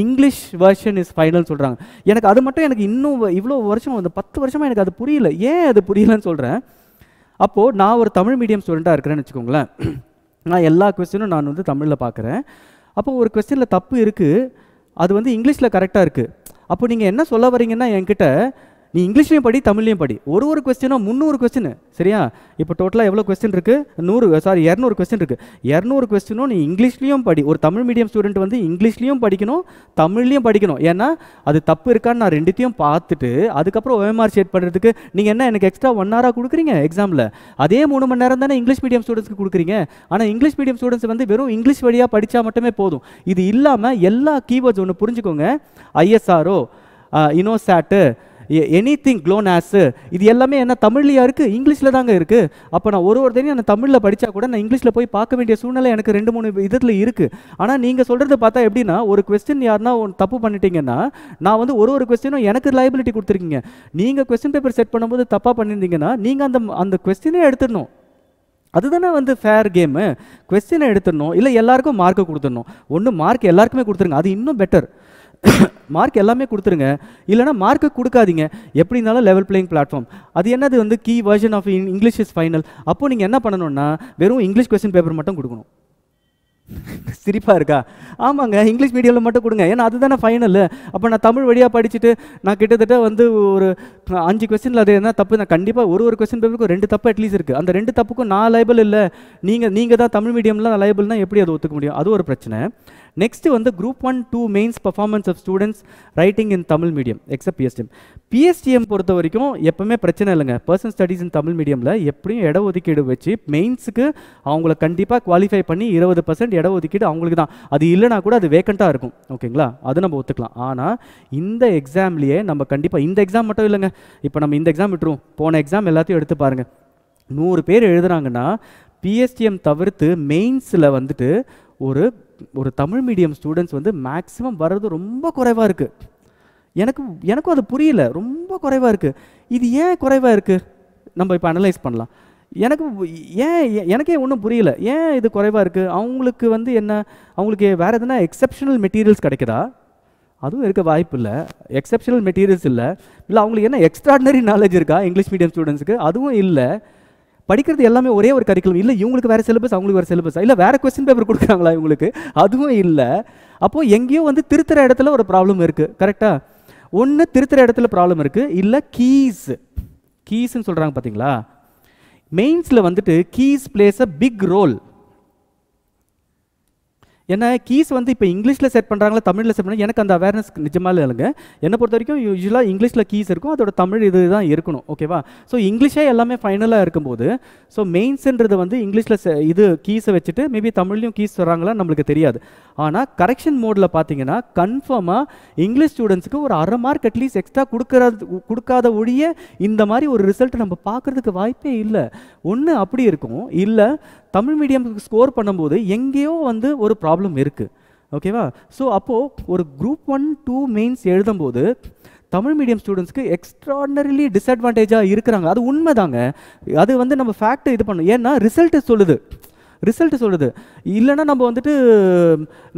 இங்கிலீஷ் வெர்ஷன் இஸ் ஃபைனல் சொல்கிறாங்க எனக்கு அது மட்டும் எனக்கு இன்னும் இவ்வளோ வருஷம் அந்த பத்து வருஷமாக எனக்கு அது புரியல ஏன் அது புரியலன்னு சொல்கிறேன் அப்போது நான் ஒரு தமிழ் மீடியம் ஸ்டூடெண்ட்டாக இருக்கிறேன்னு வச்சுக்கோங்களேன் நான் எல்லா கொஸ்டினும் நான் வந்து தமிழில் பார்க்குறேன் அப்போ ஒரு கொஸ்டினில் தப்பு இருக்குது அது வந்து இங்கிலீஷில் கரெக்டாக இருக்குது அப்போ நீங்கள் என்ன சொல்ல வரீங்கன்னா என்கிட்ட நீ இங்கிலீஷ்லையும் படி தமிழ்லையும் படி ஒரு ஒரு கொஸ்டினாக முந்நூறு கொஸ்டின் சரியா இப்போ டோட்டலாக எவ்வளோ கொஸ்டின் இருக்குது நூறு சாரி இரநூறு கொஸ்டின் இருக்குது இரநூறு கொஸ்டினும் நீ இங்கிலீஷ்லையும் படி ஒரு தமிழ் மீடியம் ஸ்டூடெண்ட் வந்து இங்கிலீஷ்லையும் படிக்கணும் தமிழ்லையும் படிக்கணும் ஏன்னா அது தப்பு இருக்கான்னு நான் ரெண்டுத்தையும் பார்த்துட்டு அதுக்கப்புறம் ஓஎம்ஆர் ஷேட் பண்ணுறதுக்கு நீங்கள் என்ன எனக்கு எக்ஸ்ட்ரா ஒன் ஹவராக கொடுக்குறீங்க எக்ஸாமில் அதே மூணு மணி நேரம் தானே இங்கிலீஷ் மீடியம் ஸ்டூடெண்ட்ஸ்க்கு கொடுக்குறீங்க ஆனால் இங்கிலீஷ் மீடியம் ஸ்டூடெண்ட்ஸ் வந்து வெறும் இங்கிலீஷ் வழியாக படித்தா மட்டுமே போதும் இது இல்லாமல் எல்லா கீவேர்ட்ஸ் ஒன்று புரிஞ்சுக்கோங்க ஐஎஸ்ஆர்ஓ இனோசாட்டு எனி திங் க்ளோனாஸ் இது எல்லாமே என்ன தமிழ்லேயா இருக்குது இங்கிலீஷில் தாங்க இருக்குது அப்போ நான் ஒரு ஒரு தனியும் நான் தமிழில் படித்தா கூட நான் இங்கிலீஷில் போய் பார்க்க வேண்டிய சூழ்நிலை எனக்கு ரெண்டு மூணு விதத்தில் இருக்குது ஆனால் நீங்கள் சொல்கிறது பார்த்தா எப்படின்னா ஒரு கொஸ்டின் யாருன்னா தப்பு பண்ணிட்டீங்கன்னா நான் வந்து ஒரு ஒரு கொஸ்டினும் எனக்கு லைபிலிட்டி கொடுத்துருக்கீங்க நீங்கள் கொஸ்டின் பேப்பர் செட் பண்ணும்போது தப்பாக பண்ணியிருந்தீங்கன்னா நீங்கள் அந்த அந்த கொஸ்டினே எடுத்துடணும் அதுதானே வந்து ஃபேர் கேமு கொஸ்டினை எடுத்துடணும் இல்லை எல்லாருக்கும் மார்க்கை கொடுத்துடணும் ஒன்று மார்க் எல்லாருக்குமே கொடுத்துருங்க அது இன்னும் பெட்டர் மார்க் எல்லாமே கொடுத்துருங்க இல்லைனா மார்க்கை கொடுக்காதீங்க எப்படி இருந்தாலும் லெவல் பிளேயிங் பிளாட்ஃபார்ம் அது என்னது வந்து key version of English is final அப்போ நீங்கள் என்ன பண்ணணும்னா வெறும் இங்கிலீஷ் கொஸ்டின் பேப்பர் மட்டும் கொடுக்கணும் சிரிப்பாக இருக்கா ஆமாங்க இங்கிலீஷ் மீடியமில் மட்டும் கொடுங்க ஏன்னா அதுதானே ஃபைனல் அப்போ நான் தமிழ் வழியாக படிச்சுட்டு நான் கிட்டத்தட்ட வந்து ஒரு அஞ்சு கொஸ்டினில் அது என்ன தப்பு நான் கண்டிப்பாக ஒரு ஒரு கொஸ்டின் பேப்பருக்கும் ரெண்டு தப்பு அட்லீஸ்ட் இருக்குது அந்த ரெண்டு தப்புக்கும் நான் லைபிள் இல்லை நீங்கள் நீங்கள் தான் தமிழ் மீடியம்லாம் லைபிள்னால் எப்படி அதை ஒத்துக்க முடியும் அது ஒரு பிரச்சனை நெக்ஸ்ட்டு வந்து group one two mains performance of students writing in Tamil medium except PSTM PSTM பொறுத்த வரைக்கும் எப்பவுமே பிரச்சனை இல்லைங்க பர்சன் ஸ்டடீஸ் இன் தமிழ் மீடியமில் எப்படியும் இட ஒதுக்கீடு வச்சு மெயின்ஸுக்கு அவங்கள கண்டிப்பாக குவாலிஃபை பண்ணி இருபது பர்சன்ட் இட ஒதுக்கீடு அவங்களுக்கு தான் அது இல்லைனா கூட அது வேக்கண்ட்டாக இருக்கும் ஓகேங்களா அது நம்ம ஒத்துக்கலாம் ஆனால் இந்த எக்ஸாம்லேயே நம்ம கண்டிப்பாக இந்த எக்ஸாம் மட்டும் இல்லைங்க இப்போ நம்ம இந்த எக்ஸாம் விட்டுருவோம் போன எக்ஸாம் எல்லாத்தையும் எடுத்து பாருங்கள் நூறு பேர் எழுதுறாங்கன்னா பிஎஸ்டிஎம் தவிர்த்து மெயின்ஸில் வந்துட்டு ஒரு ஒரு தமிழ் மீடியம் ஸ்டூடெண்ட்ஸ் வந்து மேக்ஸிமம் வர்றது ரொம்ப குறைவாக இருக்குது எனக்கு எனக்கும் அது புரியல ரொம்ப குறைவாக இருக்குது இது ஏன் குறைவாக இருக்குது நம்ம இப்போ அனலைஸ் பண்ணலாம் எனக்கு ஏன் எனக்கே ஒன்றும் புரியல ஏன் இது குறைவாக இருக்குது அவங்களுக்கு வந்து என்ன அவங்களுக்கு வேறு எதுனா எக்ஸப்ஷனல் மெட்டீரியல்ஸ் கிடைக்குதா அதுவும் இருக்க வாய்ப்பு இல்லை எக்ஸப்ஷனல் மெட்டீரியல்ஸ் இல்லை இல்லை அவங்களுக்கு என்ன எக்ஸ்ட்ராடினரி நாலேஜ் இருக்கா இங்கிலீஷ் மீடியம் ஸ்டூடெண்ட்ஸுக்கு அதுவும் இல்லை படிக்கிறது எல்லாமே ஒரே ஒரு கரிக்குலம் இல்லை இவங்களுக்கு வேறு சிலபஸ் அவங்களுக்கு வேறு சிலபஸ் இல்லை வேறு கொஸ்டின் பேப்பர் கொடுக்குறாங்களா இவங்களுக்கு அதுவும் இல்லை அப்போது எங்கேயோ வந்து திருத்துற இடத்துல ஒரு ப்ராப்ளம் இருக்குது கரெக்டாக ஒன்று திருத்துற இடத்துல ப்ராப்ளம் இருக்குது இல்லை கீஸ் கீஸ்ன்னு சொல்கிறாங்க பார்த்தீங்களா மெயின்ஸில் வந்துட்டு keys plays a big role ஏன்னா கீஸ் வந்து இப்போ இங்கிலீஷில் செட் பண்ணுறாங்களா தமிழில் செட் பண்ண எனக்கு அந்த அவேர்னஸ் நிஜமாக இல்லைங்க என்னை பொறுத்த வரைக்கும் யூஸ்வலாக இங்கிலீஷில் கீஸ் இருக்கும் அதோட தமிழ் இது தான் இருக்கணும் ஓகேவா ஸோ இங்கிலீஷே எல்லாமே ஃபைனலாக இருக்கும்போது ஸோ மெயின்ஸுன்றது வந்து இங்கிலீஷில் இது கீஸை வச்சுட்டு மேபி தமிழ்லையும் கீஸ் வராங்களான்னு நம்மளுக்கு தெரியாது ஆனால் கரெக்ஷன் மோடில் பார்த்தீங்கன்னா கன்ஃபார்மாக இங்கிலீஷ் ஸ்டூடெண்ட்ஸுக்கு ஒரு அரை மார்க் அட்லீஸ்ட் எக்ஸ்ட்ரா கொடுக்கறது கொடுக்காத ஒழிய இந்த மாதிரி ஒரு ரிசல்ட் நம்ம பார்க்குறதுக்கு வாய்ப்பே இல்லை ஒன்று அப்படி இருக்கும் இல்லை தமிழ் மீடியம்க்கு ஸ்கோர் பண்ணும்போது எங்கேயோ வந்து ஒரு ப்ராப்ளம் இருக்குது ஓகேவா ஸோ அப்போது ஒரு குரூப் ஒன் டூ மெயின்ஸ் எழுதும் போது தமிழ் மீடியம் ஸ்டூடெண்ட்ஸ்க்கு எக்ஸ்ட்ராடனரிலி டிஸ்அட்வான்டேஜாக இருக்கிறாங்க அது உண்மைதாங்க அது வந்து நம்ம ஃபேக்ட் இது பண்ணும் ஏன்னா ரிசல்ட்டு சொல்லுது ரிசல்ட் சொல்கிறது இல்லைன்னா நம்ம வந்துட்டு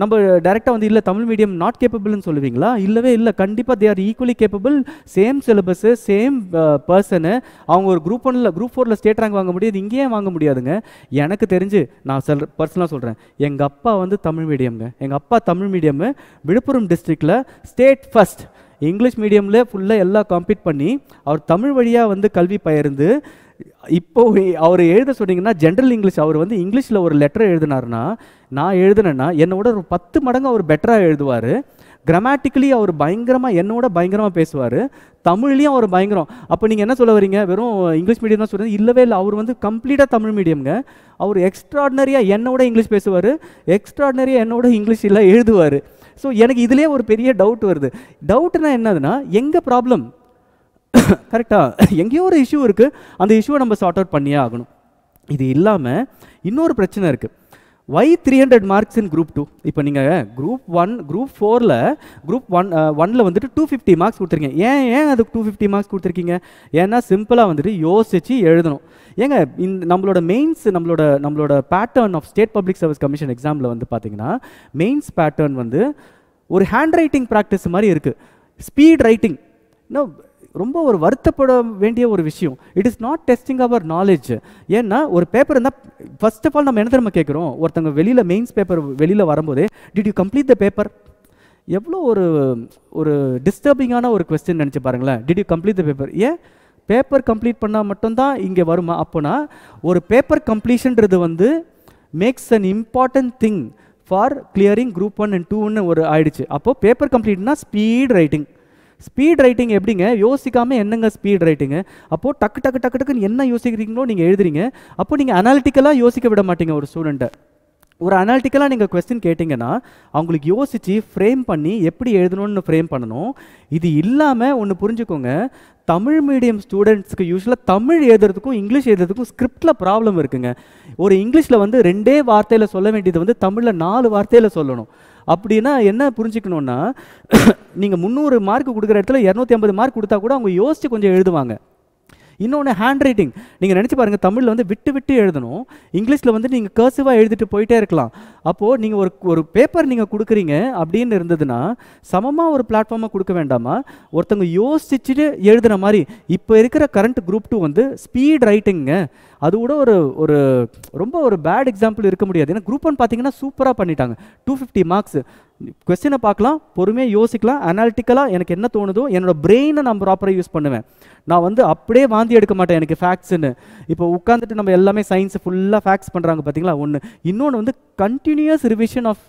நம்ம டேரெக்டாக வந்து இல்லை தமிழ் மீடியம் நாட் கேப்பபிள்னு சொல்லுவீங்களா இல்லவே இல்லை கண்டிப்பாக they are equally capable same syllabus same person அவங்க ஒரு குரூப் ஒன்ல குரூப் ஃபோரில் ஸ்டேட் ரேங்க் வாங்க முடியாது இங்கேயே வாங்க முடியாதுங்க எனக்கு தெரிஞ்சு நான் சொல் பர்சனலாக சொல்கிறேன் எங்கள் அப்பா வந்து தமிழ் மீடியம்ங்க எங்கள் அப்பா தமிழ் மீடியம்மு விழுப்புரம் டிஸ்ட்ரிக்டில் ஸ்டேட் ஃபஸ்ட் இங்கிலீஷ் மீடியமில் ஃபுல்லாக எல்லாம் காம்பீட் பண்ணி அவர் தமிழ் வழியாக வந்து கல்வி பயிர்ந்து இப்போ அவர் எழுத சொன்னீங்கன்னா ஜென்ரல் இங்கிலீஷ் அவர் வந்து இங்கிலீஷில் ஒரு லெட்டர் எழுதினார்னா நான் எழுதுனேன்னா என்னோட ஒரு பத்து மடங்கு அவர் பெட்டராக எழுதுவார் கிராமட்டிக்கலி அவர் பயங்கரமாக என்னோட பயங்கரமாக பேசுவார் தமிழ்லேயும் அவர் பயங்கரம் அப்போ நீங்கள் என்ன சொல்ல வரீங்க வெறும் இங்கிலீஷ் மீடியம் தான் சொல்கிறது இல்லவே இல்லை அவர் வந்து கம்ப்ளீட்டாக தமிழ் மீடியம்ங்க அவர் எக்ஸ்ட்ராடினரியாக என்னோட இங்கிலீஷ் பேசுவார் எக்ஸ்ட்ராடினரியாக என்னோட இங்கிலீஷ் இல்லை எழுதுவார் ஸோ எனக்கு இதிலே ஒரு பெரிய டவுட் வருது டவுட்னா என்னதுன்னா எங்கே ப்ராப்ளம் கரெக்டாக எங்கேயோ ஒரு இஷ்யூ இருக்குது அந்த இஷ்யூவை நம்ம சார்ட் அவுட் பண்ணியே ஆகணும் இது இல்லாமல் இன்னொரு பிரச்சனை இருக்குது why three hundred marks in group two இப்போ நீங்கள் குரூப் ஒன் குரூப் ஃபோரில் குரூப் ஒன் ஒனில் வந்துட்டு டூ ஃபிஃப்டி மார்க்ஸ் கொடுத்துருக்கீங்க ஏன் ஏன் அதுக்கு டூ ஃபிஃப்டி மார்க்ஸ் கொடுத்துருக்கீங்க ஏன்னா சிம்பிளாக வந்துட்டு யோசிச்சு எழுதணும் ஏங்க இந்த நம்மளோட மெயின்ஸ் நம்மளோட நம்மளோட pattern of state public service commission எக்ஸாமில் வந்து பார்த்தீங்கன்னா மெயின்ஸ் பேட்டர்ன் வந்து ஒரு ஹேண்ட் ரைட்டிங் ப்ராக்டிஸ் மாதிரி இருக்குது ஸ்பீட் ரைட்டிங் இன்னும் ரொம்ப ஒரு வருத்தப்பட வேண்டிய ஒரு விஷயம் it is not testing our knowledge ஏன்னா ஒரு பேப்பர் இருந்தால் ஃபர்ஸ்ட் ஆஃப் ஆல் நம்ம என்ன நம்ம கேட்குறோம் ஒருத்தவங்க வெளியில் மெயின்ஸ் பேப்பர் வெளியில் வரும்போதே did you complete the paper எவ்வளோ ஒரு ஒரு டிஸ்டர்பிங்கான ஒரு கொஸ்டின் நினச்சி பாருங்களேன் did you complete the paper ஏன் பேப்பர் கம்ப்ளீட் பண்ணால் மட்டும்தான் இங்கே வருமா அப்போனா ஒரு பேப்பர் கம்ப்ளீஷன்றது வந்து makes an important thing for clearing group one and டூன்னு ஒரு ஆயிடுச்சு அப்போது பேப்பர் கம்ப்ளீட்னா ஸ்பீட் ரைட்டிங் ஸ்பீட் ரைட்டிங் எப்படிங்க யோசிக்காமல் என்னங்க ஸ்பீட் ரைட்டிங்கு அப்போது டக்கு டக்கு டக்கு டக்குன்னு என்ன யோசிக்கிறீங்களோ நீங்கள் எழுதுறீங்க அப்போ நீங்கள் அனாலிட்டிக்கலாக யோசிக்க விட மாட்டீங்க ஒரு ஸ்டூடெண்ட்டை ஒரு அனாலிட்டிக்கலாக நீங்கள் கொஸ்டின் கேட்டிங்கன்னா அவங்களுக்கு யோசித்து ஃப்ரேம் பண்ணி எப்படி எழுதணும்னு ஃப்ரேம் பண்ணணும் இது இல்லாமல் ஒன்று புரிஞ்சுக்கோங்க தமிழ் மீடியம் ஸ்டூடெண்ட்ஸ்க்கு யூஸ்வலாக தமிழ் எழுதுறதுக்கும் இங்கிலீஷ் எழுதுறதுக்கும் ஸ்கிரிப்டில் ப்ராப்ளம் இருக்குங்க ஒரு இங்கிலீஷில் வந்து ரெண்டே வார்த்தையில் சொல்ல வேண்டியது வந்து தமிழில் நாலு வார்த்தையில் சொல்லணும் அப்படின்னா என்ன புரிஞ்சுக்கணுன்னா நீங்கள் முந்நூறு மார்க் கொடுக்குற இடத்துல இரநூத்தி ஐம்பது மார்க் கொடுத்தா கூட அவங்க யோசித்து கொஞ்சம் எழுதுவாங்க இன்னொன்று ஹேண்ட் ரைட்டிங் நீங்கள் நினச்சி பாருங்கள் தமிழில் வந்து விட்டு விட்டு எழுதணும் இங்கிலீஷில் வந்து நீங்கள் கர்சிவாக எழுதிட்டு போயிட்டே இருக்கலாம் அப்போது நீங்கள் ஒரு ஒரு பேப்பர் நீங்கள் கொடுக்குறீங்க அப்படின்னு இருந்ததுன்னா சமமாக ஒரு பிளாட்ஃபார்மாக கொடுக்க வேண்டாமா ஒருத்தவங்க யோசிச்சுட்டு எழுதுகிற மாதிரி இப்போ இருக்கிற கரண்ட் குரூப் டூ வந்து ஸ்பீட் ரைட்டிங்க அது கூட ஒரு ஒரு ரொம்ப ஒரு பேட் எக்ஸாம்பிள் இருக்க முடியாது ஏன்னா குரூப் ஒன் பார்த்தீங்கன்னா சூப்பராக பண்ணிட்டாங்க டூ ஃபிஃப்டி மார்க்ஸ் கொஸ்டினை பார்க்கலாம் பொறுமையாக யோசிக்கலாம் அனாலிட்டிக்கலாக எனக்கு என்ன தோணுதோ என்னோடய பிரெயினை நான் ப்ராப்பராக யூஸ் பண்ணுவேன் நான் வந்து அப்படியே வாந்தி எடுக்க மாட்டேன் எனக்கு ஃபேக்ட்ஸ்னு இப்போ உட்காந்துட்டு நம்ம எல்லாமே சயின்ஸ் ஃபுல்லாக ஃபேக்ட்ஸ் பண்ணுறாங்க பார்த்தீங்களா ஒன்று இன்னொன்று வந்து continuous revision of